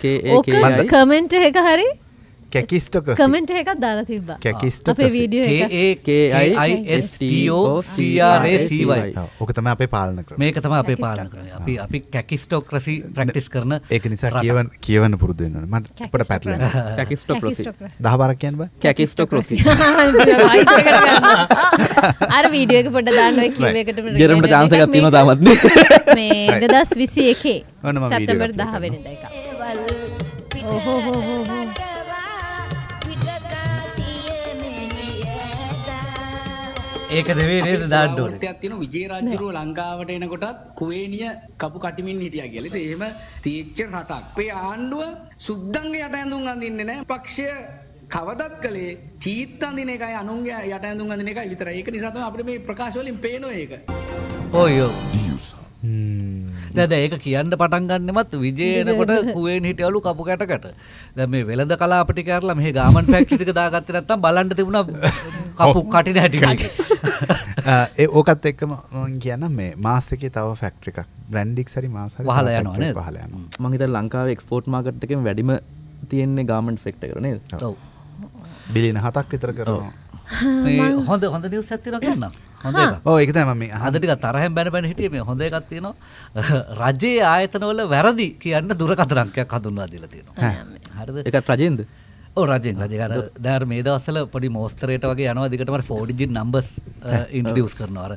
කමෙන්ට් එක හරි කැකිස්ටක කමෙන්ට් එකක් දාලා තිබ්බා කැකිස්ට අපේ වීඩියෝ එකයි ඕක තමයි අපේ පාලන ක්‍රම මේක තමයි අපේ පාලන ක්‍රම අපි අපි කැකිස්ටෝක්‍රසි ප්‍රැක්ටිස් කරන ඒක නිසා කියවන්න කියවන්න පුරුදු වෙන්න ඕනේ මට අපිට පැටලෙනවා කැකිස්ටෝක්‍රසි 10 බාරක් කියන්න බෑ කැකිස්ටෝක්‍රසි අර වීඩියෝ එක පොඩ්ඩක් දාන්න ඔය කියව එකට මම ජෙරම්ට chance එකක් තියෙනවා තාමත් මේ 2021 සැප්තැම්බර් 10 වෙනිදා එක ඕහෝ හෝ හෝ ඒක දෙවේ නේද දාඩ්ඩෝට තියන විජේරජ්ජරුව ලංකාවට එනකොටත් කුවේනිය කපු කටිමින් හිටිය කියලෙස එහෙම තීච්ච රටක් පේ ආණ්ඩුව සුද්දන්ග යට ඇඳුම් අඳන්න නෑ පක්ෂය කවදත් කළේ චීත් අඳන එකයි අනුන්ගේ යට ඇඳුම් අඳන එක විතර ඒක නිසාතම අපට මේ ප්‍රකාශවලින් පේනො ඒක ඕයෝ. දැද ඒක කියන්න පටන්ගන්නමත් විජයනකොට කුවෙන් හිටියලු කපු කැටකට දැ මේ වෙළඳ කලා අපටි කරලා මේ ගාමන් පැක්ටික දාගත්ත නැත්තම් බලන්න තිබුණ කපු කටින හැටි ඒ ඕකත් එක්ක කියන්න මේ මාසක තව ෆැක්ට්‍රික් බ්‍රන්ඩික් සරි මාස හල යන හල මහිත ලංකාව එක්ස්පෝට් මාකට්කෙන් වැඩිම තියෙන්නේ ගාමන්ට සෙක්ට කරන බිලින හතක් විතර කරනවා හොඳ හොඳ නිවසැත්තිර ගන්නම් හොඳ ඒක ම හදටික තරහ බැන බැන හිටිය මේ හොඳ එකක් තියෙනවා රජයේ ආයතනවල වැරදි කියන්න දුර කතරංකයක් හඳුන්වා දීලා තියෙනවා හරිද එකත් රජෙන්ද රජෙන් රජකර දැර් මේ දවසල පොඩි මෝස්තරයට වගේ යනවා දිකටම ෆෝඩිජි නම්බස් ඉන්ටඩියස් කරනවාර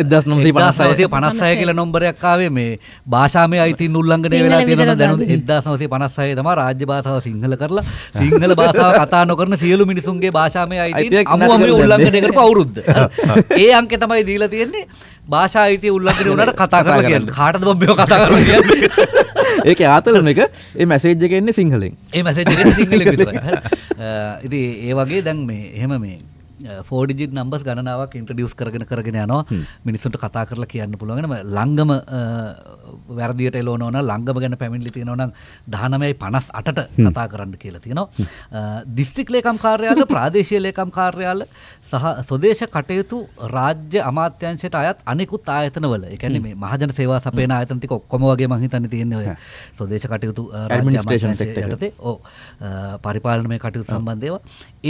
එදස් නොසේ පනසය පනස්සය කියල නොම්බරයක්කාවේ මේ භාෂාමය අයිතින් උල්ලංගනය වෙලා තියෙන දැනු එදස් නොසේ පනස්සය තම රාජ්‍ය භාසාව සිංහල කරලා සිංහල භාසාව කතා නොකරන සියලු මිනිසුන්ගේ භාෂාමය අයිති අමුවම උල්ලංගනය කරපු අවුරුද්ද ඒ අංක තමයි දීලා තියෙන්නේ භාෂා යිති උල්ලගෙන වනට කතා කර කියන්න කාටද බම්බෝ කතා කර කියන්න ඒක ආතලන එක ඒ මැසේජ්ජකෙන්නේ සිංහලෙන් ඒ මැසේජ් සිංහල ඉති ඒ වගේ දැන් මේ එහෙම මේ ෆෝඩිජිට් නම්බස් ගණනාවක් ඉන්ට්‍රඩියස් කරගෙන කරගෙන යනවා මිනිසුන්ට කතා කරලා කියන්න පුළුවන්ගෙනම ලංගම වැරදිට එලෝනෝන ලංගම ගැන පැමිල්ලි තියෙනවනම් දහනමයි පනස් අටට කතා කරන්න කියලා තියෙනවා දිස්ත්‍රික් ලේකම් කාර්යාල ප්‍රාදේශය ලේකම් කාර්යාල සහ ස්වදේශ කටයුතු රාජ්‍ය අමාත්‍යංශයට අයත් අනෙකුත් ආයතනවල එකැන මේ මහජන සේවා සපේන ආයතනතික ඔක්කොම වගේ මහිතන්න තියෙන්නේ ඔය ස්වදේශ කටයුතු ඇතේ ඕ පරිපාලනය කටයුතු සම්බන්ධයව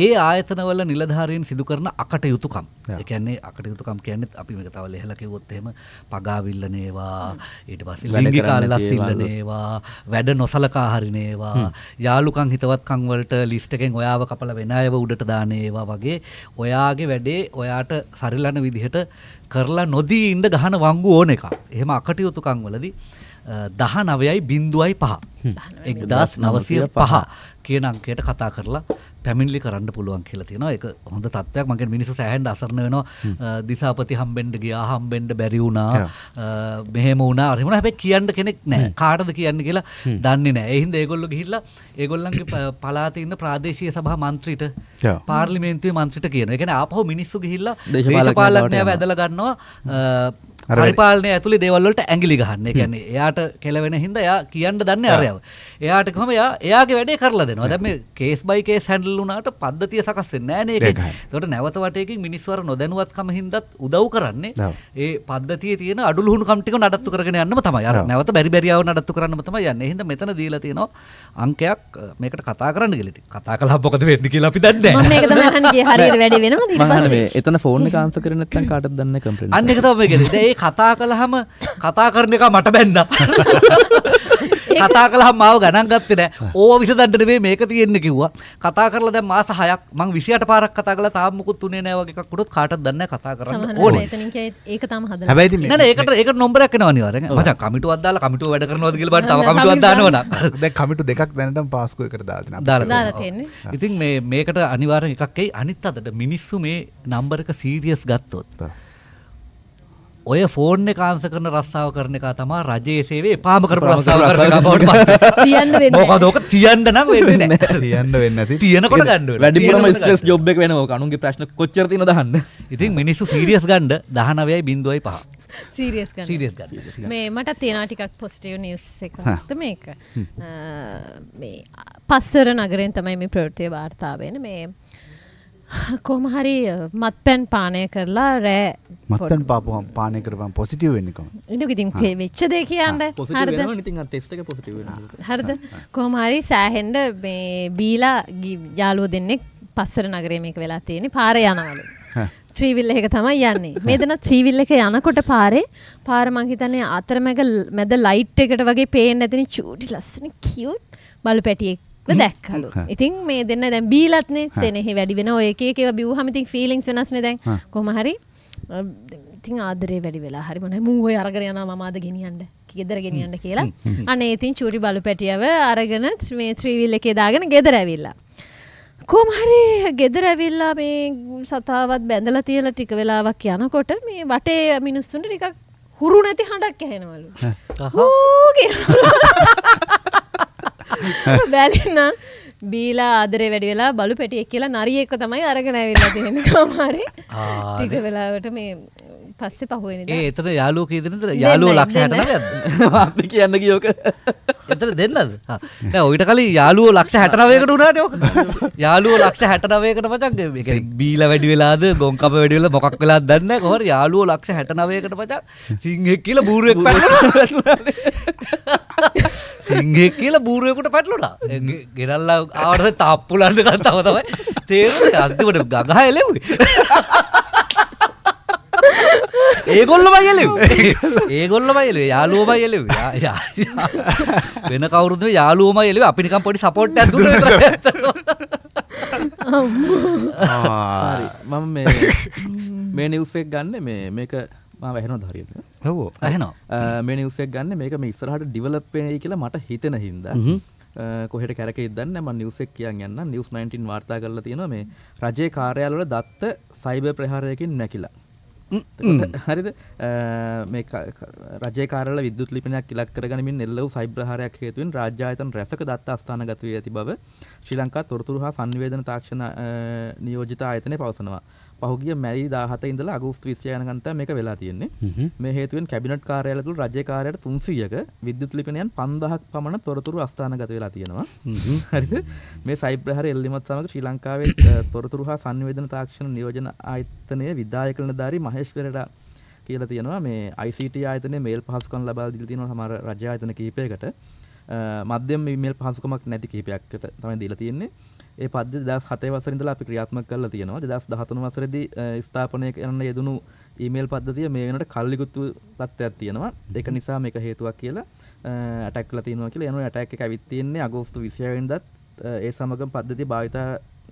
ඒ ආයතනවල නිලධාරයෙන් සිදු කරන අකට යුතුකම් එකන්නේ අකට යුතුකම් කියන්නේ අපි මේ තව ලෙහලකිවොත්තේම පගාවිල්ලනේවා ඊට පස්සේ ලිංගික අල්ලස්සිල්ලනේවා වැඩ නොසලකා හරිනේවා යාළුකම් හිතවත්කම් වලට ලිස්ට් එකෙන් ඔයාව කපලා වෙන අයව උඩට දාන ඒවා වගේ ඔයාගේ වැඩේ ඔයාට සරිලන විදිහට කරලා නොදී ඉන්න ගහන වංගු ඕන එක. එහෙම අකට යුතුකම් වලදී දහ නවයයි බින්දුවයි පහ එක්දස් නවසය පහ කියන අංකයට කතා කරලා පැමිණිලි කරන්න පුළුවන් කියලා තියෙනවා ඒක හොඳ තත්ත්වයක් මගේ මිනිස්සු සෑහෙන්න අසරණ වෙනවා දිසාපති හම්බෙන්න ගියා හම්බෙන්න බැරි වුණා මෙහෙම වුණා අර වුණා හැබැයි කියන්න කෙනෙක් නැහැ කාටද කියන්න කියලා දන්නේ නැහැ ඒ හින්දා ඒගොල්ලෝ ගිහිල්ලා ඒගොල්ලන්ගේ පළාතේ ඉන්න ප්‍රාදේශීය සභා මන්ත්‍රීට පාර්ලිමේන්තුවේ මන්ත්‍රීට කියනවා ඒ කියන්නේ ආපහු මිනිස්සු ගිහිල්ලා දේශපාලකයන්ව ඇදලා ගන්නවා පරිපාලනය ඇතුළි දේවල්ලට ඇගිලි ගහන්න කියන්නේ එයාට කෙලවෙන හිද එයා කියන්න දන්න අරයව එයාට කොම එයාගේ වැඩේ කරලා දෙනවා දැම කේස් බයිකේ සැන්ඩල් වුනාට පද්ධතිය සකස්සෙන් නෑනේ තොට නැවත වටයකින් මිනිස්වර නොදැනුවත්කම හින්දත් උදව් කරන්නේ ඒ පද්ධතිය තියෙන අඩුහුණු කම්ටික නඩත්තු කරගෙන යන්නම තමයි අර නැවත බැරිබැරියාව නඩත්තු කරන්න තම යන්න හිද මෙතන දීලා තියෙනවා අංකයක් මේකට කතා කරන්න ගෙලති කතා කලා පොකද වෙන්න කියලා අපි දන්න හරි වැඩ වෙනම එතන ෆෝර්න කාන්ස කරනත්තන් කාටත් දන්න කම්ප අන්න එක තමයි ගෙලේ හැබැයි කතා කළහම කතා කරන එක මට බැන්න කතා කළහම මාව ගණන් ගත්තේ නෑ ඕවා විසඳන්න නෙමෙයි මේක තියෙන්නේ කිව්වා කතා කරලා දැන් මාස 6ක් මං 28 පාරක් කතා කළා තාම මුකුත් උනේ නෑ වගේ එකක් උනොත් කාටවත් දන්නේ කතා කරන්න ඕනේ ඒක තාම හදලා හැබැයි ඉතින් නෑ නෑ ඒකට ඒකට නම්බරයක් එනවා අනිවාර්යෙන් මචං කමිටුවක් දාලා කමිටුව වැඩ කරනවද කියලා බලන්න තව කමිටුවක් දානවා නම් දැන් කමිටු දෙකක් දැනටම පාස්කු එකට දාලා තියෙනවා ඉතින් මේ මේකට අනිවාර්යෙන් එකක් එයි අනිත් අතට මිනිස්සු මේ නම්බරක සීරියස් ගත්තොත් ඔය ෆෝර්න කාන්ස කරන රස්සාාව කරන එක තමා රජයේ සේවේ පාම කර රස්සාාවට මොකදෝක තියන්න නම් වෙන්න තියන්න වෙන්න තියනකොට ගන්න වැඩිම ස්ස් ජොබ් එක වෙනවා කනුගේ ප්‍රශ්න කොච්චර තින දහන්න ඉතින් මිනිස්සු සීරියස් ගන්ඩ දහනවයයි බිඳුවයි පහ සීරියස් සීරියස් මේ මට තියෙන ටිකක් පොස්ටව නිස් එක මේක පස්සර නගරෙන් තමයි මේ ප්‍රවෘතිය වාර්තාාවෙන මේ කොහොම හරි මත්පැන් පානය කරලා රෑ මත්පැන් පාපුවම් පානය කරපම් පොසිටව් වෙන්නකම ඉන්නක ඉතින් මිච්ච දෙ කියන්න හරිද හරිද කොහොම හරි සෑහෙන්ඩ මේ බීලා ජාලුව දෙන්නෙක් පස්සර නගරේමක වෙලා තියෙන පාර යනවලු ත්‍රීවිල්ල එක තමයි යන්නේ මේ දෙන ත්‍රීවිල්ල එක යනකොට පාරේ පාර මංහිතන්නේ අතරමැක මැද ලයිට් එකට වගේ පේෙන් ඇතින චූටි ලස්සන කියවුට් බලු පැටියෙක් දැක්කලු ඉතින් මේ දෙන්න දැන් බීලත්නේ සෙනෙහි වැඩි වෙන ඔයකේව බිව්හමතින් ෆිලිංස් වෙනස්න දැන් කොමහරි ඉතින් ආදරේ වැඩි වෙලා හරි මොන මූව අරගෙන යනවා මම ආද ගෙනියන්න ගෙදර ගෙනියන්න කියලා අනේ ඉතින් චූරි බලු පැටියව අරගෙන මේ ත්‍රිවිල් එකේ දාගෙන ගෙදර ඇවිල්ලා කොමහරි ගෙදර ඇවිල්ලා මේ සතාවත් බැඳලා තියලා ටික වෙලාවක් යනකොට මේ වටේ මිනිස්සුන්ට ටිකක් හුරු නැති හඬක් ඇහෙනවලු. බැලින්න බීලා ආදරේ වැඩි වෙලා බලු පැටියෙක් කියලා නරියෙක්ව තමයි අරගෙන ඇවිල්ලා තියෙන්නේ කමාරේ ටික වෙලාවට මේ පස්සේ පහුවෙන ඒ එතර යාලෝ කීදනතර යාලෝ ලක්ෂ හැටනවද අපි කියන්න කියෝක එතර දෙන්නද ඔයිට කලින් යාලුවෝ ලක්ෂ හැටනවයකට වුණාට යෝක යාලුවෝ ලක්ෂ හැටනවයකට පචක් බීල වැඩි වෙලාද ගොන්කම වැඩිවෙල මොකක් වෙලා දන්න කොහර යාලුවෝ ලක්ෂ හැටනවයකට පචක් සිංහෙක් කියල බූරුවෙක් සිංහෙක් කියල බූරුවෙකුට පැටලුනා ගෙනල්ලා ආවරස තාප්පුලන්න කතාව තමයි තේරු අදවට ගගහ එලෙවයි ඒගොල්ල බයලු ඒගොල්ල බයල යාලුව බයල වෙන කවුරුද යාලුවම එලි අපිනිකම් පොඩි සපෝට් ඇතු මම මේ නිවසෙක් ගන්න මේ මේක වැහෙන දරියට හෝ ඇහෙනවා මේ නිවසෙක් ගන්න මේක මේ ඉස්සරහට ඩිවලප්පෙනයි කියලා මට හිතෙන හින්ද කොහෙට කැරක ඉදන්න ම නිවසෙක් කියන් යන්න නිවස් 19 වාර්තා කරලා තියෙන මේ රජය කාර්යාලවල දත්ත සයිබ ප්‍රහාරයකින් නැකිලා හරිද රජකාර විදුත් ලිපනයක් ඉලක් කරගනිමින් එල්ලව සයිබ්‍රහරයක් හේතුවෙන් රාජ්‍යායතන් රැසක දත්ත අස්ථානගත වී ඇති බව ශ්‍රී ලංකා තොරතුරු හා සංවේදන තාක්ෂණ නියෝජිත ආයතනය පවසනවා පහුගිය මැයි 17 ඉඳලා අගෝස්තු 20 යනකන්ත මේක වෙලා තියෙන්නේ. මේ හේතුවෙන් කැබිනට් කාර්යාලය තුළ රජයේ කාර්යාලයට 300ක විද්‍යුත් ලිපිනයන් 5000ක් පමණ තොරතුරු අස්ථානගත වෙලා තියෙනවා. හරිද? මේ සයිබර් ප්‍රහාර එල්ලීමත් සමග ශ්‍රී ලංකාවේ තොරතුරු හා සංවේදන තාක්ෂණ නියෝජන ආයතනයේ විධායක නිලධාරී මහේෂ් පෙරේරා කියලා තියෙනවා මේ ICT ආයතනයේ මේල් පහසුකම් ලබා දීලා තියෙනවා සමහර රජ්‍ය ආයතන කිහිපයකට මධ්‍යම මේල් පහසුකමක් නැති කිහිපයකට තමයි දීලා තියෙන්නේ. ඒ පද්ද දස් හතේ වසරින්දල අපි ක්‍රියාත්ම කරලා තියෙනවා දස් දහතුන වසරදි ස්ථාපනය කරන්න යෙදුණු ඊමේල් පද්ධතිය මේ වෙනට කල්ලිකුත්තු තත්ත්වයක් තියෙනවා ඒක නිසා මේක හේතුවක් කියලා ඇටැක්ල තියෙනවා කියලා යන ඇටැක් එක ඇවිත් තියෙන්නේ අගෝස්තු 20 වෙනිදාත් ඒ සමගම පද්ධතිය භාවිත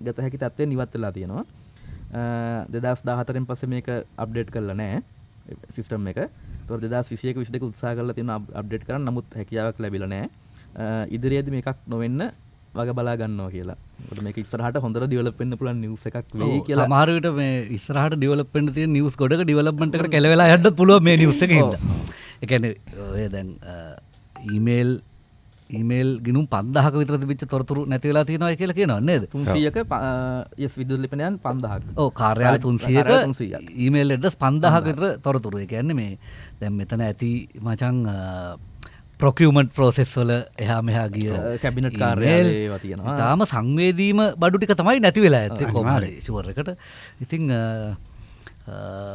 ගත හැකි තත්ත්වයෙන් ඉවත් වෙලා තියෙනවා 2014න් පස්සේ මේක අප්ඩේට් කරලා නැහැ සිස්ටම් එක. ඒතොර 2021 22 උත්සාහ කරලා තියෙනවා අප්ඩේට් කරන්න නමුත් හැකියාවක් ලැබිලා නැහැ. ඉදිරියේදී මේකක් නොවෙන්න වග බලා ගන්නවා කියලා මේ ඉස්සරහට හොඳට ඩිවලපෙන්න්න පුලන් නිවස එකක් වේ කියලා මාරුවට මේ ඉස්රහට ඩිවලපෙන්ට තිය නිියස් ගොඩ ඩිවලපට කෙලවෙලා හට පුළුව මේ නිියස එකන ඔය දැන් ඊමේල් ඊමේල් ගිනුම් පදහක විතර තිබිච්ච තොරතුරු නැතිවෙලා තියෙනවා කියලා කියනවා නේද තුන්සියක යස් විදුලිපනයන් පන්දහක් ඕ කාර්යාල තුන්සියක ඊමේල් එඩස් පන්දහක විතර තොරතුරු කියන්නේ මේ දැන් මෙතන ඇති මචන් ප්‍රොකියමට් ප්‍රෝසෙස්වල එහා මෙහා ගිය කැබිනට කාර්යල් තියෙනවා තාම සංවේදීම බඩුටික තමයි නැති වෙලා ඇත කොමරේ ශුවරකට ඉතිං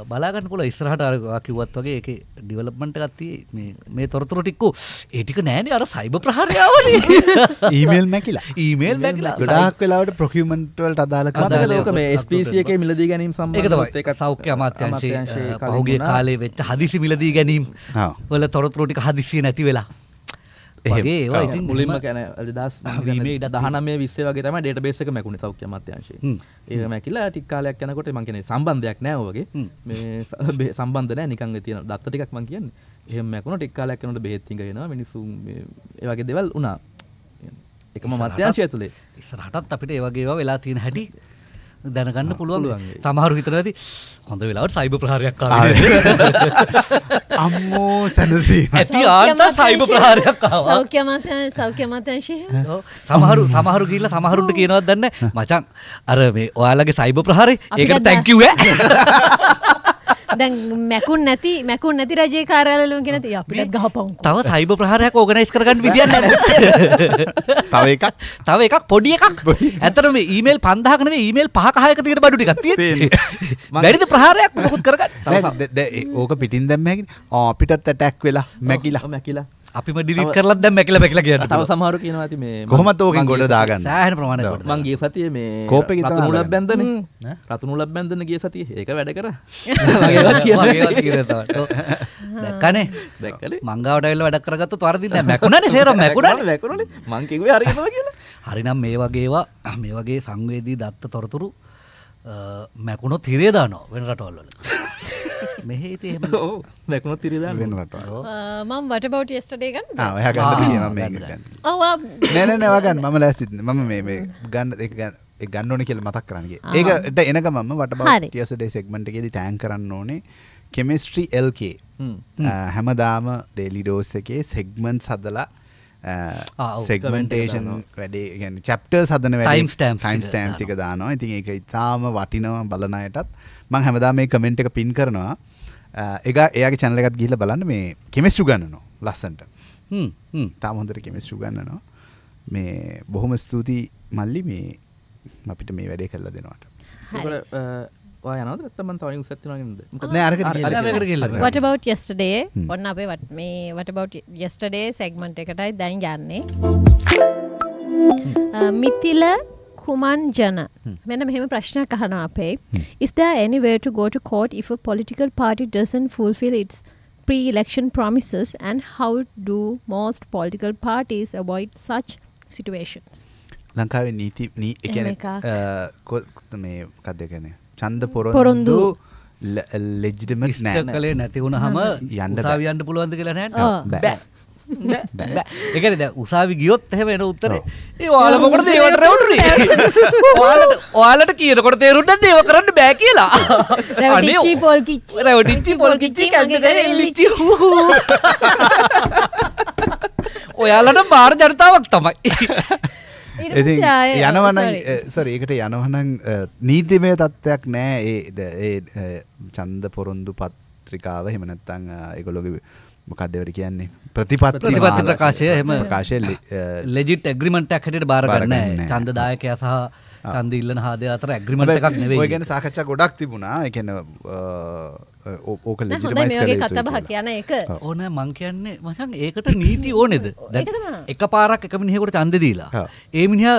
බලාගන්න පුල ඉස්රහට අරකිවත් වගේ එක ඩිවලප්මට ගත්ති මේ තොරතුර ටික්කු ඒටික නෑන අර සයිබ ප්‍රහරයාවල ඊමල් මැකිලා ඊමල් මැකිලා ගඩක් වෙලාට ප්‍රකමෙන්ටවලට අදාල ලෝක ස්පේසියක මිලදී ගැනීම සම්බ එක සෞඛ්‍ය අමාත්‍යංශය පහුගේ කාලේ වෙච්ච හදිසි මිලදී ගැනීම් වල තොරතුරටික හදිසිය නැති වෙලා වගේ ඒවා ඉතින් මුලින්ම කැන දස් දහනම විස්සේ වගේ තම ඩට බේසක මැකුණ සෞඛ්‍ය මත්‍යංශ ඒ මැකිලා ටික්කාලයක් යනකොට මංකන සම්බන්ධයක් නෑෝගේ මේ සම්බන්ධන නිකන් තියෙන දත්තටිකක් මං කියන්න එහෙම මැකුණ ටික්කාලයක් කනට බේත්තිගෙන මිනිසු ඒවගේ දෙවල් වනා එකම මත්‍යංශය තුළේ ඉස්සරහටත් අපිට ඒවගේ වෙලා තියෙන හැටි දැනගන්න පුළුවන් සමහරු හිතනති හොඳ වෙලාවට සයිබ ප්‍රහාරයක් අම්මෝ සැනසී ඇති ආන්ත සයිබ ප්‍රහාරයක් සෞඛ්‍යමත සෞඛ්‍යමතංශය සමහරු සමහරු ගිල්ල සමහරුන්ට කියනවත් දන්න මචන් අර මේ ඔයාලගේ සයිබ ප්‍රහාරය ඒකට තැංකිව්ව දැන් මැකුන් නැති මැකුන් නැති රජේ කාරයාලලුම් ගෙන ති අපිටත් ගහපවු තව සයිබ ප්‍රහරයක් ඕගනයිස් කරගන්න විදිියන්න තව එකක් තව එකක් පොඩිය එකක් ඇතරම ඊමේල් පන්දාහනව ඊමේල් පහකායක තිර බඩුටි ගත්තිය වැඩිද ප්‍රහාරයක් මොකුත් කරගන්න ඕක පිටින් දැම්මැකින් අපිටත් ඇටැක් වෙලා මැකිලා මැකිලා අපිම ඩිලිට කරලත් දැන් මැකිලා පැකිලා කියන තව සමහරු කියනවා ඇති මේ කොහොමද ඕකෙන් ගොඩ දාගන්න සෑහෙන ප්‍රමාණයක් මං ගිය සතියේ මේ කෝපේ රතු මුලක් බැන්දනේ රතු මුලක් බැන්දන ගිය සතියේ ඒක වැඩ කරා මගේ කියන්නේ දැක්කනේ දැක්කලේ මංගාවට ඇවිල්ලා වැඩ කරගත්තොත් වරදින් නෑ මැකුණනේ සේරම මැකුණනේ මැකුණනේ මං කිව්වේ හරි කියලා කියලා හරිනම් මේ වගේවා මේ වගේ සංවේදී දත්ත තොරතුරු මැකුණොත් හිරේ දානවා වෙන රටවල් වල මෙහි තේම දැකුණ තිරිද වෙනට මම වට බවට ස්ටඩේගන් ඔය ගන්න නැන නවගන්න මම ලැසිත් මම මේ ගන්න එක ගන්න ගන්නඕන කියල මතක් කරන්නගේ ඒකට එනක මම වට බ ටියසඩේ සෙක්මට එකෙද තෑන් කරන්න ඕනේ කෙමිස්ට්‍රී එල්කේ uh, හැමදාම ඩෙලිඩෝස් එකේ සෙක්මන්් සදලා සෙක්මන්ටේෂන් වැඩේ චප්ට සදන ටම් ටම් ටික දානවා ඉතින් එක ඉතාම වටිනවා බලනයටත් මං හැමදා මේ කමෙන්ට් එක පින් කරනවා එක එයාගේ චැනල එකත් ගිහිල බලන්න මේ කෙමෙස්ු ගන්නනවා ලස්සන්ට තාම හොඳට කෙමෙස්ු ගන්නනවා මේ බොහොම ස්තුතියි මල්ලි මේ අපිට මේ වැඩේ කරලා දෙනවට වට බව් යස්ටඩේ ඔන්න අපේ වට මේ වට බව් යස්ටඩේ සෙක්මන්ට් එකටයි දැන් යන්නේ මිතිල Kumanjana. Hmm. මෙන්න මෙහෙම ප්‍රශ්නයක් අහනවා අපේ. Hmm. Is there any way to go to court if a political party doesn't fulfill its pre-election promises and how do most political parties avoid such situations? ලංකාවේ නීති නී ඒ කියන්නේ මේ මොකක්ද කියන්නේ ඡන්ද පොරොන්දු ලෙජිටිමට් නෑ කලේ නැති වුණාම යන්න උසාවියන්න පුළුවන්ද කියලා නෑ බෑ එකනද උසාවි ගියොත් එහෙම එන උත්තරේ ඒ වාලකොට දේවට රැවුටුනේ ඔයාලට ඔයාලට කියනකොට තේරුන්න දේව කරන්න බෑ කියලා රැවටිච්චි පොල් කිච්චි රැවටිච්චි පොල් කිච්චි කන්දෙලිච්චි ඔයාලට බාර ජනතාවක් තමයි ඉති යනවන සරි ඒකට යනවනං eh, නීතිමය තත්ත්වයක් නෑ ඒ චන්ද eh, පොරොන්දු පත්‍රිකාව හෙමනැත්තං eh, ඒකොලොගේ මොකක්දවට කියන්නේ ප්‍රතිපත් ප්‍රතිපත්ති ප්‍රකාශය එම ප්‍රකාශය ලෙජිට ඇග්‍රිමටක් හට බාරගන්න චන්දදායකය සහ තන්දිල්ලන හාදය අතර ඇග්‍රිමට එකක් නෙවේ ගැන සාකච්ඡා ගොඩක් තිබුණා එකන ඕක ලජගේ කතබහ කියන එක ඕන මං කියන්නේ මසන් ඒකට නීති ඕනෙද එක පාරක් එක මිනිහෙකොට චන්ද දීලා ඒ මිනිහ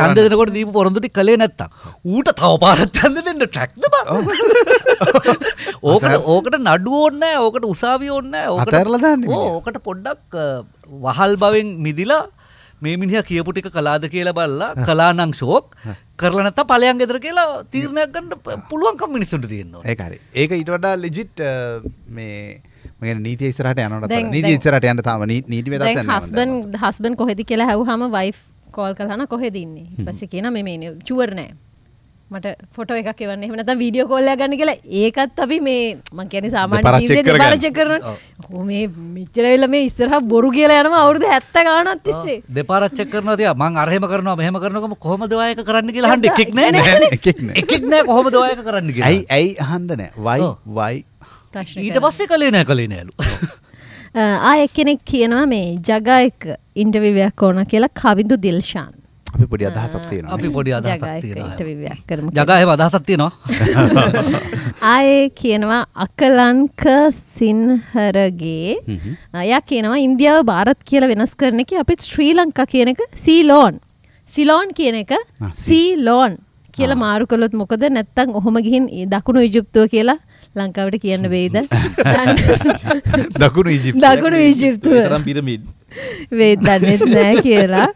චන්දනකොට දීපු පොරොඳුටි කලේ නැත්තම් ඌට තව පාරත් චන්ද දෙන්න ට්‍රක්ද බ ඕකට ඕකට නඩුව ඕන්න ඕකට උසාවිය ඕන්න ඕකටරලදන්න ඕකට පොඩ්ඩක් වහල් බවෙන් මිදිලා මේ මිනිහ කියපු ටික කලාද කියලා බල්ලා කලානං ශෝක් කරලනත පලයන් ගෙදර කියලා තීරණයක් ගන්න පුළුවන්කම් මිනිසුට තියෙනවා ඒකරි ඒක ඉට වඩා ලිජිට් මේ මේ නීති ඉස්සරට යනට නීති ඉස්සරට යන්න තම නීති හස්බන් හස්බන් කොහෙද කියලා හැවහම වයිෆ් කෝල් කරහන කොහෙදන්නේ පස කියන මෙ චුවරනෑ මට ෆොට එකක් එවන්න එමනත වීඩියෝ කොල්ල ගන්න කියලා ඒකත් අපි මේ මං කියන සාමාන්‍ය පාරච කරන මේ මිචරවෙල්ල මේ ඉස්සරහ බොරු කියලා යනම අවුරුදු හැත්ත ගානත් තිස්සේ දෙපාරච්ච කරනවා තියා මං අරහෙම කරනවා මෙහෙම කරනකොම කොහොමද ඔයක කරන්න කියලා හන්න එකෙක් නෑ එකෙක් නෑ කොහොමද ඔයක කරන්න කියලා ඇයි ඇයි අහන්න නෑ වයි වයි ඊට පස්සේ කලේ නෑ කලේ නෑලු ආ එක්කෙනෙක් කියනවා මේ ජගා එක ඉන්ටවිවයක් ඕන කියලා කවිදු දිල්ශාන් අපි පොඩි අදහසක් තියෙනවා අපි පොඩි අදහසක් තියෙනවා කරමු ජගා ඒව අදහසක් තියෙනවා ආයේ කියනවා අකලංක සින්හරගේ එයා කියනවා ඉන්දියාව ಭಾರತ್ කියලා වෙනස් කරන එක අපිත් ශ්‍රී ලංකා කියන එක සීලෝන් සිලෝන් කියන එක සීලෝන් ah, කියලා මාරු කළොත් මොකද නැත්තම් ඔහොම ගිහින් දකුණු ඊජිප්තුව කියලා ලංකාවට කියන්න වෙයිද දකුණු ඉජි දකුණු ඊජිප්තුව පිරමිඩ් වේ දන්නෙත් නෑ කියලා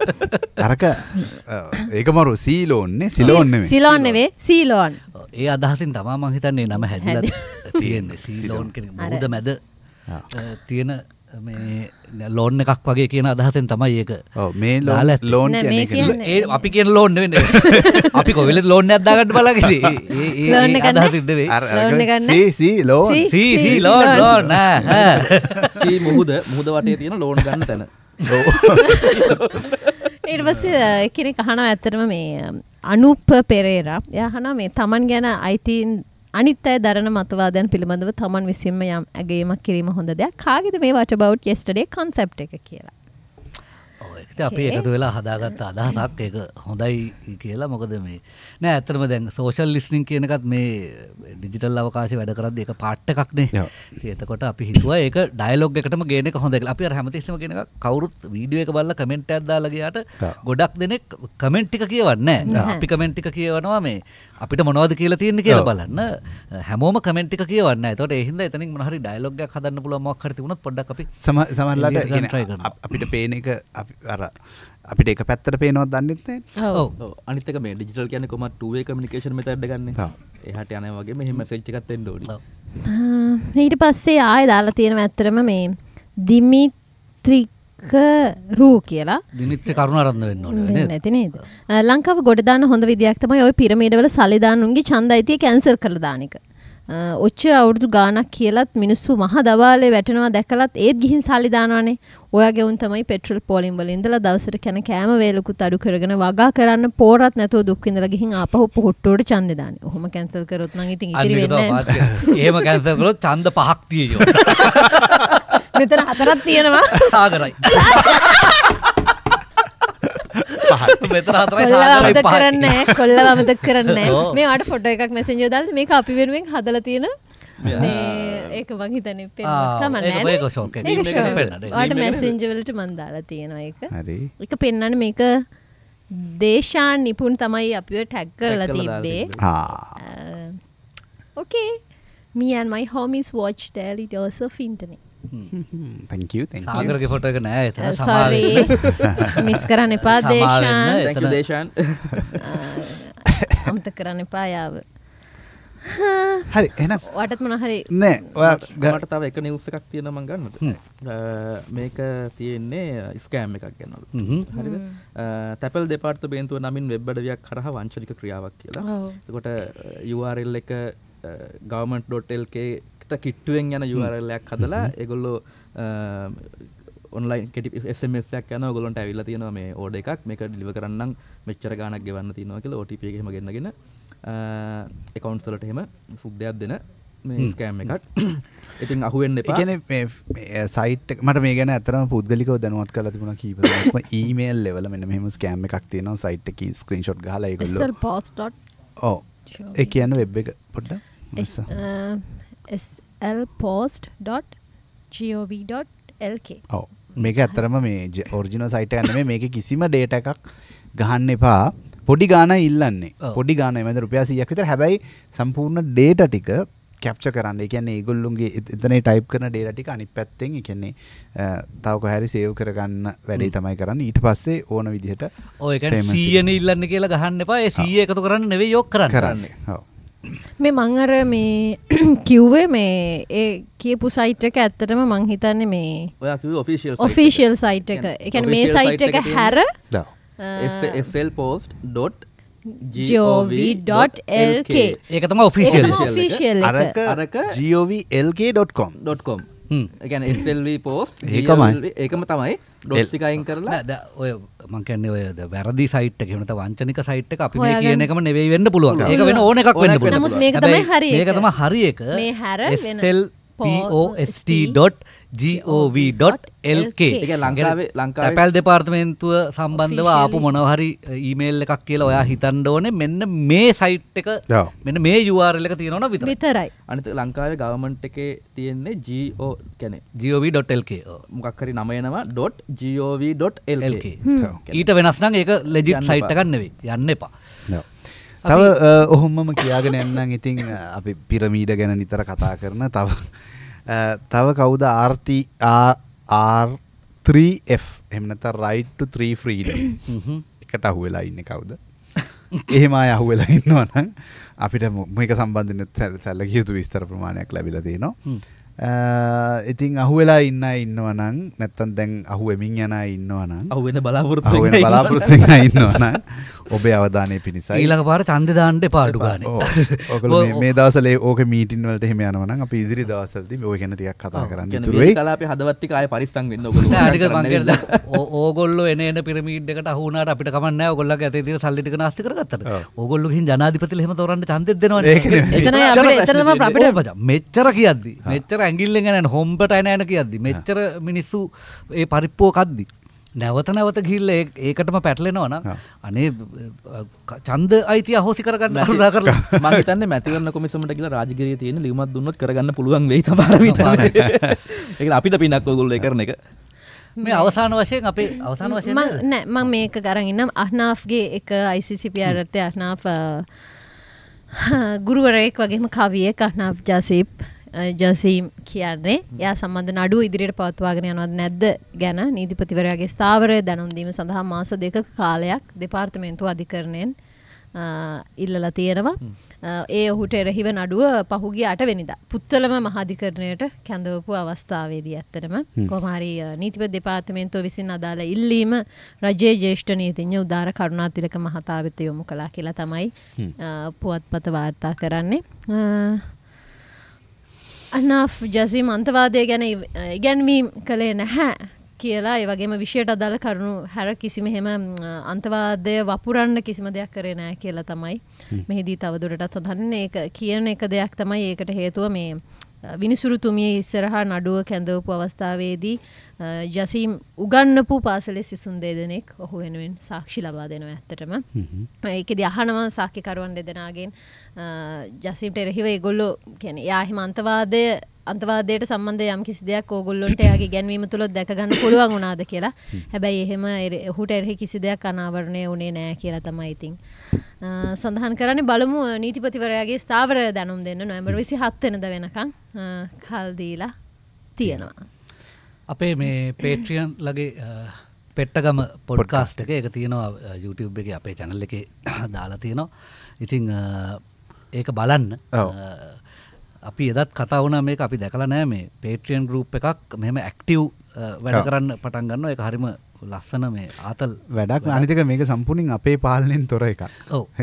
අරක ඒක මරු සීලෝන්නේ සිලෝන්න සිලෝන්නවේ සීලෝන් ඒ අදහසින් තමා මංහිතන්නේ නම හැදිල තියෙන්නේ සීලෝන් කෙන මුහද මැද තියෙන මේ ලෝන් එකක් වගේ කියන අදහසෙන් තමයි ඒක මේ ලෝන් ඒ අපි කිය ලෝන්න වෙන්න අපි කොවිල ලෝන්න අදදාගට බලගසේ ලෝ ලෝන මුහද මුහද වටේ තියෙන ලෝන් ගන්න තැන ඒවස එකනෙ කහන ඇත්තරම මේ අනුප පෙරේර යහන මේ තමන් ගැන අයිතින් අනිත් අය දරන මතවාදයන් පිළිබඳව තමන් විසින්ම යම් ඇගේීමක් කිරීම හොඳ දෙයක් කාගෙද මේ වට බව් ෙස්ටඩේ කොන්සප් එක කියලා අපේ එකතු වෙලා හදාගත්ත අදහසක් එක හොඳයි කියලා මොකද මේ නෑ ඇතරම දැන් සෝෂල් ලිස්නිින් කියනකත් මේ ඩිජිටල් අවකාශ වැඩ කරද එක පාට්ට එකක්නේ ඒතකොට අපි හිතුව එක ඩයිලොග් එකටම ගෙන හොඳක් අපි හැමතිස්සම ගෙන කවරුත් වීඩිය එක බල්ල කමෙන්ට් ඇදදාලගේට ගොඩක් දෙනෙක් කමෙන්ට්ටික කියවන්න අපි කමෙන්ට්ටික කියවනවා මේ අපිට මොනවද කියලා තියන්න කියලා බලන්න හැමෝම කමෙන්ට්ටික කියවන්න තොට එහිද එතනින් මහරි ඩයිලොග්ග හදන්න පුළුවමක් කරතිබුණත් පොඩ්ඩක් අපි සමල්ලට අපිට පේන එක අර අපිට එක පැත්තට පේනවත් දන්නෙත් අනිතක මේ ඩිජිටල් කියන කොම ටුවේ කමිනිකේෂන් මෙතට ගන්න එහට යන වගේ මෙහෙම සෙච්චිකත් එන්න ඕනි ඊට පස්සේ ආය දාලා තියෙන ඇත්තරම මේ දිමිත්‍රික රූ කියලා දිමිත්‍ර කරුණ අරන්න වෙන්න ඕනේ නැති නේද ලංකාව ගොඩ දාන හොඳ විදියක් තමයි ওই පිරමීඩවල සලිදානුන්ගේ ඡන්දයිතිය කැන්සල් කරලා දාන එක ඔච්චර අවුරුදු ගානක් කියලත් මිනිස්සු මහ දවාලේ වැටනවා දැකලත් ඒත් ගිහින් සල්ලිදානවනේ ඔයාගේ උන් තමයි පෙට්‍රල් පෝලිම් වල ඉඳලා දවසට කන කෑම වේලකුත් අඩු කරගෙන වගා කරන්න පෝරත් නැතුව දුක් විඳලා ගිහින් ආපහු පොහට්ටුවට ඡන්දේ දාන්නේ. ඔහොම කැන්සල් කරොත් නම් ඉතින් ඉතිරි වෙන්නේ නැහැ. එහෙම කැන්සල් කරොත් ඡන්ද පහක් තියෙනවා. මෙතන හතරක් තියෙනවා. සාගරයි. පහ මෙතර අතරයි සාදරයි පහ කරන්න කොල්ලව අමතක කරන්න මේ වාට ෆොටෝ එකක් මැසෙන්ජර් දාලා මේක අපි වෙනුවෙන් හදලා තියෙන ඒක වගේ තැන පට මැසෙන්ජවලට මන්දාලා තියෙනවා එක එක පෙන්න්නන මේක දේශාන් නිපුන් තමයි අපිව ටැක් කරලා තිබ්බේ ඕකේ uh, me and my homies watched Daily Dose of Internet. Hmm. සාගරක පොටක නෑ එත uh, මිස් කරන්න එපා දේශාන් දේශාන් uh, අමත කරන්න එපායාව හරි එන වටත් මොනහරි නෑ ඔයාට තව එක නිවස එකක් තියෙන මං ගන්නට uh, මේක තියෙන්නේ ස්කෑම් එකක් ගැනලු හරි තැපල් දෙපාර්ත බේන්තුව නමින් වෙබ්බඩවයක් කරහ වංචලික ක්‍රියාවක් කියලා කොට යුරල් එක ගවමට.ල්කේ ට කිට්ටුවෙන් යන යුරල්ලයක් හදලා එගොල්ලෝ ඔන්ලයින් කෙටි එස්මක් යන ගොලොන්ට ඇවිල්ල තියෙනවා මේ ඕඩ එකක් මේක ඩිලිව කරන්නම් මෙච්චර ගානක් ගවන්න තියෙනවා කියලා ඔටප හෙම ගෙනගෙන එකකවන්ස්ලට හෙම සුද්ධයක් දෙන ස්කෑම් එකක් ඉතින් අහුවෙන් එපන සයිට් මට මේ ගැන අතරම පුද්ගලික දැනුවත් කල තිබුණ කීප ඊමේල් ලෙවල මෙන්න මෙම ස්කෑම් එකක් තියෙනවා සයිට් එක ස්ක්‍රීන්ෂොට් හල ඕ ඒ කියන්න වෙබ් එක පොට්ට slpost.gov.lk ඔව මේක ඇත්තරම මේ ඔර්ජින සයිට යන මේක කිසිම ඩේට එකක් ගහන්න එපා පොඩි ගාන ඉල්ලන්නේ පොඩි ගාන මද රුපයාසියක් විතර හැබැයි සම්පූර්ණ ඩේට ටික කැප්ච කරන්න කියන්නේ ඒගොල්ලුන්ගේ එතන ටයිප් කරන ඩේටි අනි පැත්තෙන් එකන්නේ තවක හැරි සේව් කරගන්න වැඩේ තමයි කරන්න ඊට පස්සේ ඕන විදිහට ඕයක සීයන ඉල්ලන්න කියලා ගහන්න එපා ඒ සීය එකතු කරන්න නෙවේ යොක් කරන්න කරන්නේ හෝ මේ මං අර මේ කිව්වේ මේ ඒ කියපු සයිට් එක ඇත්තටම මං හිතන්නේ මේ ඔයා කිව්වේ ඔෆිෂියල් ඔෆිෂියල් සයිට් එක. ඒ කියන්නේ මේ සයිට් එක හැර slpost.gov.lk ඒක තමයි ඔෆිෂියල් එක. අරක gov.lk.com.com ගැන එල්වී පෝස්ට් ඒකමයි ඒකම තමයි ඩොස්සිකයින් කරලා ද ඔය මංකන්නේ ඔයද වැරදි සයිට් කෙනට වංචනික සයිට් එක අපි මේ කියන එකම නෙවෙයි වෙන්න පුළුවන් ඒක වෙන ඕන එකක් වෙන්න පුළුවන් මේක තමයි හරි ඒක තමයි හරි එක මේ හැර එල් පෝස්ට්.com gov.lk ලංකාවේ ලංකා පැල් දෙපාර්තමේන්තුව සම්බන්ධව ආපු මොනවහරි ඊමේල් එකක් කියලා ඔයා හිතන්ඩ ඕනේ මෙන්න මේ සයිට් එක මෙන්න මේ යුවාරල් එක තියෙනවන විතර විතරයි අනිත ලංකාවේ ගවමන්ට් එකේ තියෙන්නේ ජෝ කැනෙ gov.lk මොකක්හරි නමයනවා .gov.lk ඊට වෙනස්නම් ඒක ලෙජිට් සයිට් එකන්නෙවේ යන්න එපා තව ඔහොම්මම කියාගෙන එන්නම් ඉතින් අපි පිරමීඩ ගැන නිතර කතා කරන තව තව කවුද ආර්ති ආර්3F එමනත රයිට්ට 3 ෆ්‍රීඩ එකට අහු වෙලා ඉන්න කවුද එහෙම අහු වෙලා ඉන්නවනම් අපිට මේක සම්බන්ධන සැල්ල යුතු විස්තර ප්‍රමාණයක් ලැබිල දේ නවා ඉතින් අහුවෙලා ඉන්න ඉන්නවනං නැත්තන් දැන් අහුවමින් යන ඉන්නවනම් අහුවෙන බලාපොරොත් අහුවෙන බලාපොරොත් ඉන්නවනම් ඔබේ අවධානය පිණිස ඊළඟ පාර චන්දදාන්ට පාඩු ගන්න ඔකල මේ දවසලේ ඕක මීටින් වලට එහෙම යනවනම් අපි ඉදිරි දවසල්දී ඔය ගැන ටිකක් කතා කරන්න ඉතුරුයි කලාපේ හදවත්තික ආය පරිස්සම් වෙන්න ඔයගොල්ලෝ අනික මං කියන ඕගොල්ලෝ එන එන පිරමීඩ් එකට අහු වුණාට අපිට කමක් නැහැ ඔයගොල්ලන්ගේ ඇතේ තියෙන සල්ලි ටික නාස්ති කරගත්තට ඕගොල්ලෝ ගිහින් ජනාධිපතිල එහෙම තෝරන්න ඡන්දෙත් දෙනවනේ ඒක නෙමෙයි එතන අපිට මෙච්චර කියද්දි මෙච්චර ඇගිල්ල ගැන හොම්බට නෑන කියද්දි මෙච්චර මිනිස්සු ඒ පරිප්පෝකද්දි. නැවත නැවත ගිල්ල ඒකටම පැටලෙනවන අනේ චන්ද අයිති අහෝසි කරගන්න හදා කර මතන මැතිවරන්න කොමිසමට කියලා රාජගර තියෙන ලිමත් දුන්නත් කරගන්න පුළුවන් වෙයි තමරවිට ඒ අපිට පිනක් ඔගුල්ල කරන එක මේ අවසාන වශයෙන් අපේ අවසාන වශයෙන් නෑ මං මේක ගරන්න්නම් අහනාෆ්ගේ එක අයිසිසිපි අරත්තය අහනාා ගුරුවරයෙක් වගේම කවිය කහනාව ජසිප් ජසීම් කියන්නේ එයා සම්බන්ධ නඩුව ඉදිරියට පවත්වාගෙන යනවද නැද්ද ගැන නීතිපතිවරයාගේ ස්ථාවරය දැනුම්දීම සඳහා මාස දෙකක කාලයක් දෙපාර්තමේන්තු අධිකරණයෙන් ඉල්ලලා තියෙනවා ඒ ඔහුට එරහිව නඩුව පහුගේ අටවෙනිදා පුත්තලම මහාධිකරණයට කැඳවපු අවස්ථාවේදී ඇත්තටම කොමහරි නීතිපති දෙපාර්තමේන්තුව විසින් අදාළ ඉල්ලීම රජයේ ජේෂ්ඨ නීතිඥ උදාර කරුණාතිලක මහතා වෙත යොමු කළා කියලා තමයි පුවත්පත වාර්තා කරන්නේ අන්නා ජසීම් අන්තවාදය ගැන ඉගැන්වීම් කළේ නැහැ කියලා ඒ වගේම විෂයට අදාළ කරුණු හැර කිසිම එහෙම අන්තවාදය වපුරන්න කිසිම දෙයක් කරේ නෑ කියලා තමයි මෙහිදී තවදුරටත් සඳහන්න ඒ කියන එක දෙයක් තමයි ඒකට හේතුව මේ විනිසුරුතුමිය ඉස්සරහා නඩුව කැඳවපු අවස්ථාවේදී ජසීම් උගන්නපු පාසලේ සිසුන් දෙදෙනෙක් ඔහු වෙනුවෙන් සාක්ෂි ලබා දෙනව ඇත්තටම ඒකෙද අහනවා සාක්කිකරුවන් දෙදෙනගෙන් ජසීම්ට එරහිව ඒගොල්ලෝ කැන යාහිම අන්තවාදය අන්තවාදයට සම්බන්ධ යම් කිසි දෙයක් ඕගොල්ලොන්ට යාගේ ගැන්වීම තුළොත් දැකගන්න පුළුවන් වුණාද කියලා හැබැයි එහෙම ඔහුට එරෙහි කිසි දෙයක් අනාවරණය වුණේ නෑ කියලා තමයි ඉතින් සඳහන් කරන්න බලමු නීතිපතිවරයාගේ ස්ථාවර දැනුම් දෙන්න නොවැම්බර් විසි හත්වෙනද වෙනකං කල්දීලා තියෙනවා. අපේ මේ පේට්‍රියන් ලගේ පෙට්ටගම පොඩ්කාස්ට් එක එක තියෙනවා YouTube එක අපේ චැනල් එක දාලා තියෙනවා ඉතිං ඒක බලන්න අපි එදත් කතාවන මේ අපි දැකලා නෑ මේ පේට්‍රියන් ගරුප් එකක් මෙම ඇක්ටව් වැඩ කරන්න පටන්ගන්න එක හරිම ලස්සන මේ ආතල් වැඩක් අනිතක මේක සම්පූර්ණින් අපේ පාලනෙන් තොර එකක්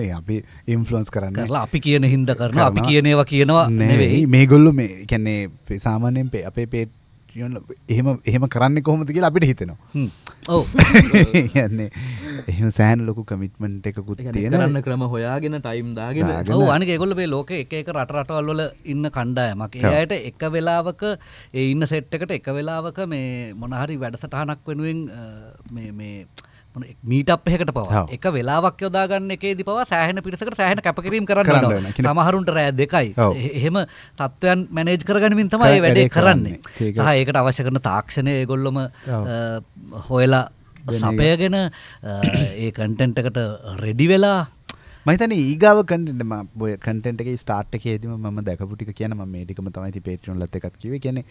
ඒ අපි ඉන්ෆලන්ස් කරන්න කරලා අපි කියන හින්ද කරන අපි කියනේවා කියනවා නෙවෙයි මේ ගොල්ලු මේ කැන්නේ සාමාන්‍යෙන් අපේ පේට එහෙම එහෙම කරන්න කොහොමති කියලා අපිට හිතෙනවා ඔව කියන්නේ එහම සෑන් ලොකු කමිටමට එකකුත් තියෙනන්න ක්‍රම හොයාගෙන ටයිම් දාගෙන අනක ගොල්ලබේ ලෝක එක එක රටරටවල්ල ඉන්න කණ්ඩායමක් එයට එක වෙලාවක ඒ ඉන්න සෙට්ටකට එක වෙලාවක මේ මොනහරි වැඩසටහනක් වෙනුවෙන් මේ මීටප් එහකට පව එක වෙලාවක් යොදාගන්න එකේ දි පවා සෑහන පිරිසකට සෑහන කැපකිරීම් කරන්න සමහරුන්ට රෑ දෙකයි එහෙම තත්ත්වයන් මැනේජ් කරගනිමින් තමයි වැඩේ කරන්නේ සහ ඒකට අවශ්‍ය කරන තාක්ෂණය ගොල්ලොම හොයලා සපයගෙන ඒ කටෙන්ටකට රෙඩි වෙලා මහිතන ඒගාව කටම බොය කටෙන්ට එක ස්ටාර්ට් එකේදම ම දැකපුටික කියන ම මේටිකම තමයිති පේටියුන් ලත් එකක් කිව කියන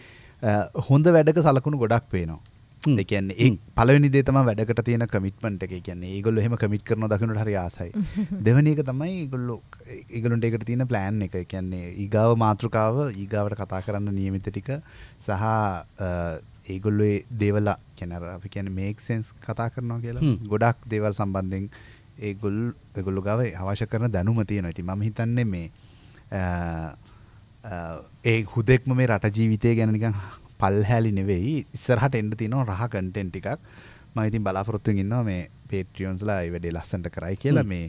හොඳ වැඩක සලකුණු ගොඩක් පේනවා දෙකන්නේ ඒ පලවෙනි දේතම වැඩකට තියෙන කමිටමට එක කියන්නේ ඒගොල්ල හෙම කමිට කරන දකිනට හරි ආසයි දෙවනික තමයි ගොල්ලො ඒගලුන්ට එකට තියෙන ප්ලෑන් එක කියන්නේ ඒගාව මාතෘකාව ඒගාවට කතා කරන්න නියමිත ටික සහ ඒගොල්ලේ දේවල්ලා කැනර අපි කියන මේක් සෙන්ස් කතා කරනවා කියලා ගොඩක් දේවල් සම්බන්ධෙන් ඒගොල් ගොල්ලු ගාව අවශ්‍ය කරන දැනුම තියෙන ඇති ම හිතන්නේ මේ ඒ හුදෙක්ම මේ රට ජීවිතය ගැනනිකං පල්හැලි නෙවෙයි ඉස්සරහට එන්න තියෙනවා රහ කන්ටෙන්ට් ටිකක් මම ඉතින් බලාපොරොත්තුෙන් ඉන්නවා මේ පේට්‍රියන්ස්ලා ඒ වැඩේ ලස්සනට කරයි කියලා මේ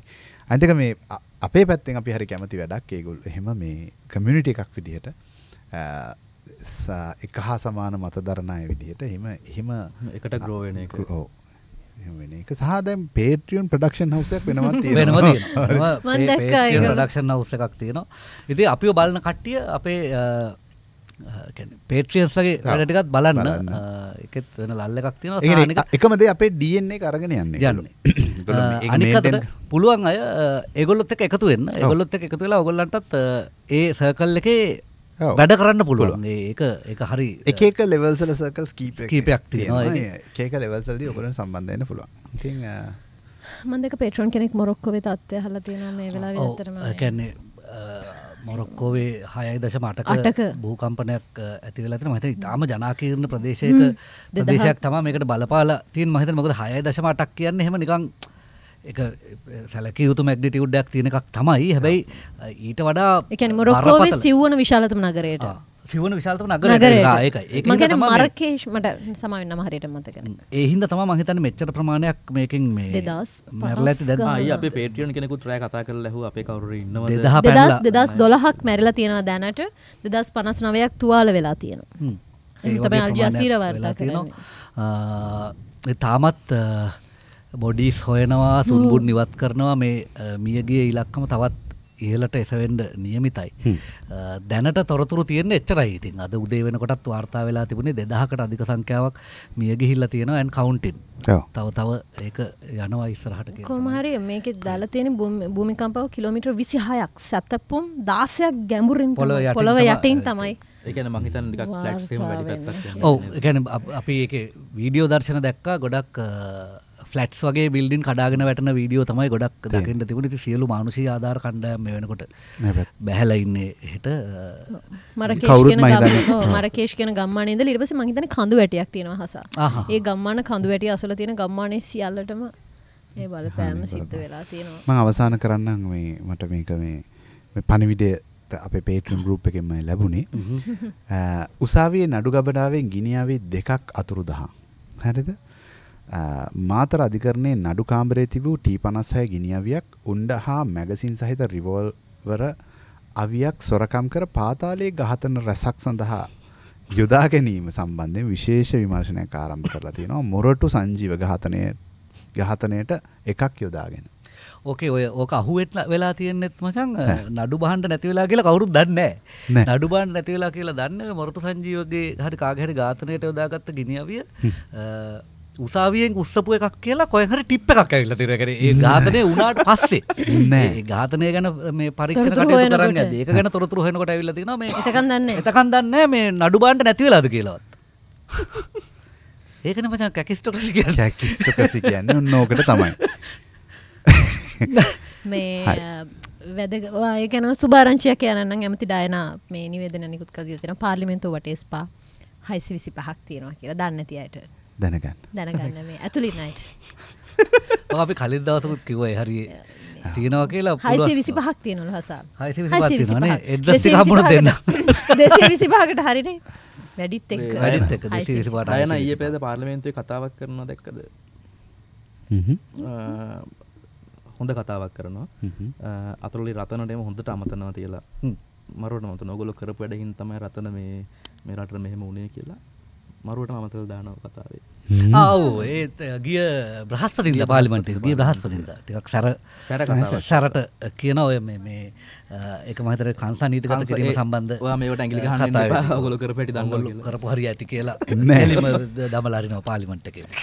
අනිතක මේ අපේ පැත්තෙන් අපි හරි කැමති වැඩක් ඒගොල්ලෝ එහෙම මේ කමියුනිටි එකක් විදිහට එක හා සමාන මතදරණ අය විදිහට එහෙම එහෙම එකට ග්‍රෝ වෙන එක ඔව් එහෙම වෙන එක සහ දැන් පේට්‍රියන් ප්‍රොඩක්ෂන් හවුස් එකක් වෙනවා තියෙනවා වෙනවා තියෙනවා ප්‍රොඩක්ෂන් හවුස් එකක් තියෙනවා ඉතින් අපිව බලන කට්ටිය අපේ පේට්‍රියස්ලගේ වැඩටකත් බලන්න එකත් වෙන ලල්ල එකක් තියෙන එකමද අපේ ඩන්නේ කරගෙන යන්න යන්න අනිකට පුළුවන් අය එගොල්ලොත් එක එකතු වෙන්න එගොල්ලොත් එක එකතු වෙලා ඔගොල්ලන්ටත් ඒ සර්කල් එකේ වැඩ කරන්න පුළුවන් ඒක එක හරි එකක ලෙවල්සල සර්කල් කීප කීපයක් තියෙන ඒක ලෙවල්සල්දී ඔගොලන් සම්බන්ධයන්න පුළුවන් ඉතිං මන්දක පේටරන් කෙනෙක් මොරොක්කො වෙතත්වය හල තියෙන මේ වෙලා ඇන්නේ මොරොක්කෝවේ හයයි දශම අටක භූකම්පනයක් ඇතිවෙලා තින මහිත ඉතාම ජනාකීරණ ප්‍රදේශයක ප්‍රදේශයක් තම මේකට බලපාල තියන් මහිත මොකද හයයි දශම අටක් කියන්න හෙම නිකං එක සැලක යුතු මැක්ඩිටියුඩ්ඩක් තියෙනකක් තමයි හැබැයි ඊට වඩා එකන මොරොක්කෝවේ සිව්වන විශාලතම නගරයට සිවන විශාලතම නගර ඒක මගන මරකේෂ් මට සමයන්න හරියට මතකන එහින්ද තම මහිතන මෙච්චර ප්‍රමාණයක් මේකින් මේ දස් මැරල ඇති දැ අයි අප පේටියන් කෙනෙකුත් රෑ කතා කර ලැහ අපේ කවරු ඉන්නවා දෙදස් දෙදස් දොළහක් මැරලා තියෙනවා දැනට දෙදස් පනස් නවයක් තුවාල වෙලා තියෙනවා තම අල්ජාසීර වර්ලා තියෙනවා තාමත් බොඩිස් හොයනවා සුල්බුන් නිවත් කරනවා මේ මියගේ ඉලක්කම තවත් ඉහලට එසවෙන්ඩ නියමිතයි. දැනට තොරතුරු තියන එච්චරයි ඉතින් අද උදේ වෙනකොටත් වාර්තා වෙලා තිබුණේ දෙදහකට අධික සංඛ්‍යාවක් මිය ගිහිල්ල තියෙනවා ඇන් කවුන්ටින් තව තව ඒක යනවා ඉස්සරහට කොමහරි මේක දල තියෙන භූමිකම්පව කිලමිට විසිහයක් සැතපුම් දාසයක් ගැඹුරින් පොළොව යටටින් තමයි. ඒකන මහිතන් ඔව ගැන අපි ඒ වීඩියෝ දර්ශන දැක්කා ගොඩක් ෆලට්ස් වගේ බිල්ඩින් කඩාගෙන වැටන වීඩියෝ තමයි ගොඩක් දකිට තිබුණ ති සියලු මානුෂී ආධාර කණ්ඩයම් වෙනකොට බැහැල ඉන්නේ හෙට මරකේෂ් කියන ගම්මානේද ලිරපස මහිතන කඳු වැටයක් තියෙන හස ඒ ගම්මාන කඳු වැටිය අසල තියෙන ගම්මානය සියල්ලටම ඒ බලපෑම සිද්ධ වෙලා තියෙනවා මං අවසාන කරන්න මේ මට මේක මේ පණිවිඩය අපේ පේටම් ගරුප් එකෙන්ම ලැබුණේ උසාවියේ නඩු ගබඩාවෙන් ගිනිියාවේ දෙකක් අතුරු දහා හැරිද මාතර අධිකරණයේ නඩු කාමරේ තිබූ T56 ගිනිඅවියක් උණ්ඩ හා මැගසින් සහිත රිවෝල්වර අවියක් සොරකම් කර පාතාලයේ ඝාතන රැසක් සඳහා යොදා ගැනීම සම්බන්ධයෙන් විශේෂ විමර්ශනයක් ආරම්භ කරලා තියෙනවා මොරටු සංජීව ඝාතනය ඝාතනයට එකක් යොදාගෙන. ඕකේ ඔය ඕක අහුවෙට වෙලා තියෙන්නෙත් මචං නඩු බහන්ඩ නැති වෙලා කියලා කවුරුත් දන්නේ නැහැ. නඩු බහන්ඩ නැති වෙලා කියලා දන්නේ මොරටු සංජීවගේ හරි කාගේ හරි ඝාතනයට යොදාගත්ත ගිනිඅවිය උසාවියෙන් උත්සපු එකක් කියලා කොයහරි ටිප් එකක් ඇවිල්ල තිරකට ඒ ඝාතනය උනාට පස්සේ නෑ ඝාතනය ගැන මේ පරික්ෂණ කටයුතු කරන්න ඒක ගැන තොරතුරු හොයනකොට ඇවිල්ලා තිනවා මේ එතකන් දන්නේ එතකන් දන්නේ මේ නඩු බාන්න නැති වෙලාද කියලාවත් ඒකනේ මචං කැකිස්ටොක්‍රසි කියන්නේ කැකිස්ටොක්‍රසි කියන්නේ ඕනෝකට තමයි මේ වැදගවා ඒකන සුභාරංචියක් කියනන්නම් ඇමති ඩයනා මේ නිවේදන නිකුත් කරලා තියෙන පාර්ලිමේන්තුව වටේ ස්පා 625ක් තියෙනවා කියලා දන්නේ නැති අයට දැනගන්න දැනගන්න මේ ඇතුලින් නයිට් අපි කලින් දවසකුත් කිව්ව හරි තියෙනවා කියලා හයිසේ විසි පහක් තියෙනලු හසා එඩ්‍රස් හමුණ දෙන්න දෙසේ විසි පහකට හරිනේ වැඩිත් එක් වැඩිත් එක දෙසේ විසි පහට අයන ඊය පේද පාර්ලිමේන්තුවේ කතාවක් කරනවා දැක්කද හොඳ කතාවක් කරනවා අතුරලි රතනටම හොඳට අමතනවා තියලා මරුවට මත නොගොල කරපු වැඩහින් තමයි රතන මේ මේ රටට මෙහෙම උනේ කියලා මරුවට අමතල දානව කතාවේ ආව් ඒත් ගිය බ්‍රහස්පතින්ද පාලිමන්ටේ ගිය බ්‍රහස්පතින්ද ටිකක් සැර සැර සැරට කියන ඔය මේ මේ ඒක මම හිතර කංසා නීති කතා කිරීම සම්බන්ධ ඔයා මේවට ඇඟිලි ගහන්න එපා ඔයගොල්ලෝ කරපැටි දන්නවල් කියලා කරපු හරිය ඇති කියලා එළිම දමලා අරිනවා පාර්ලිමේන්තු එකේ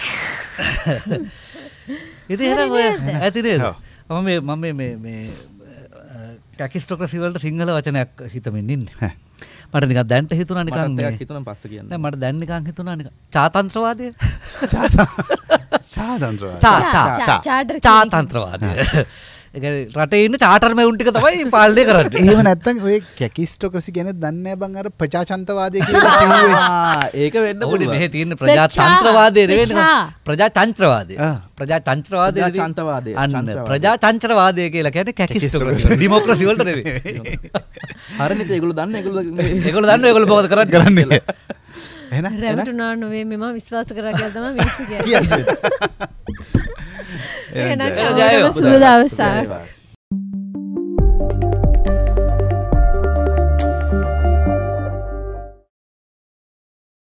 ඉතින් එහෙනම් ඔය ඇති නේද මම මේ මම මේ මේ කැකිස්ටොක්‍රසි වලට සිංහල වචනයක් හිතමින් ඉන්නේ මට නික දැන්ට හිතුන නිකන් හිතුන පස්ස කියන්න මට දැන්නිකං හිතුන නික චාතන්ත්‍රවාදය චාතන්ත්‍රවාදය රට එන්න චාටර්ම උන්ටික තමයි පාල්ලය කරට ඒම නැත්තන් ඔය කැකිස්ටෝකසි ගැන දන්න බං අර ප්‍රචාචන්තවාදය ඒක වෙන්න ඩ මෙහ තියන්න ප්‍රජා චන්ත්‍රවාදය ප්‍රජා චන්ත්‍රවාදය ප්‍රජා චන්ත්‍රවාදය චන්තවාදය අන්න ප්‍රජා චන්ත්‍රවාදය කියලා කැන කැකිස්ට ඩිමෝක්‍රසිවල්ට හරනි ඒකුළු දන්න එකු එකු දන්න එකකු පොද කරන්න කරන්නේ රැවටුනා නොවේ මෙම විශ්වාස කරගතම මිනිස්සු කිය එ සුබ දවසා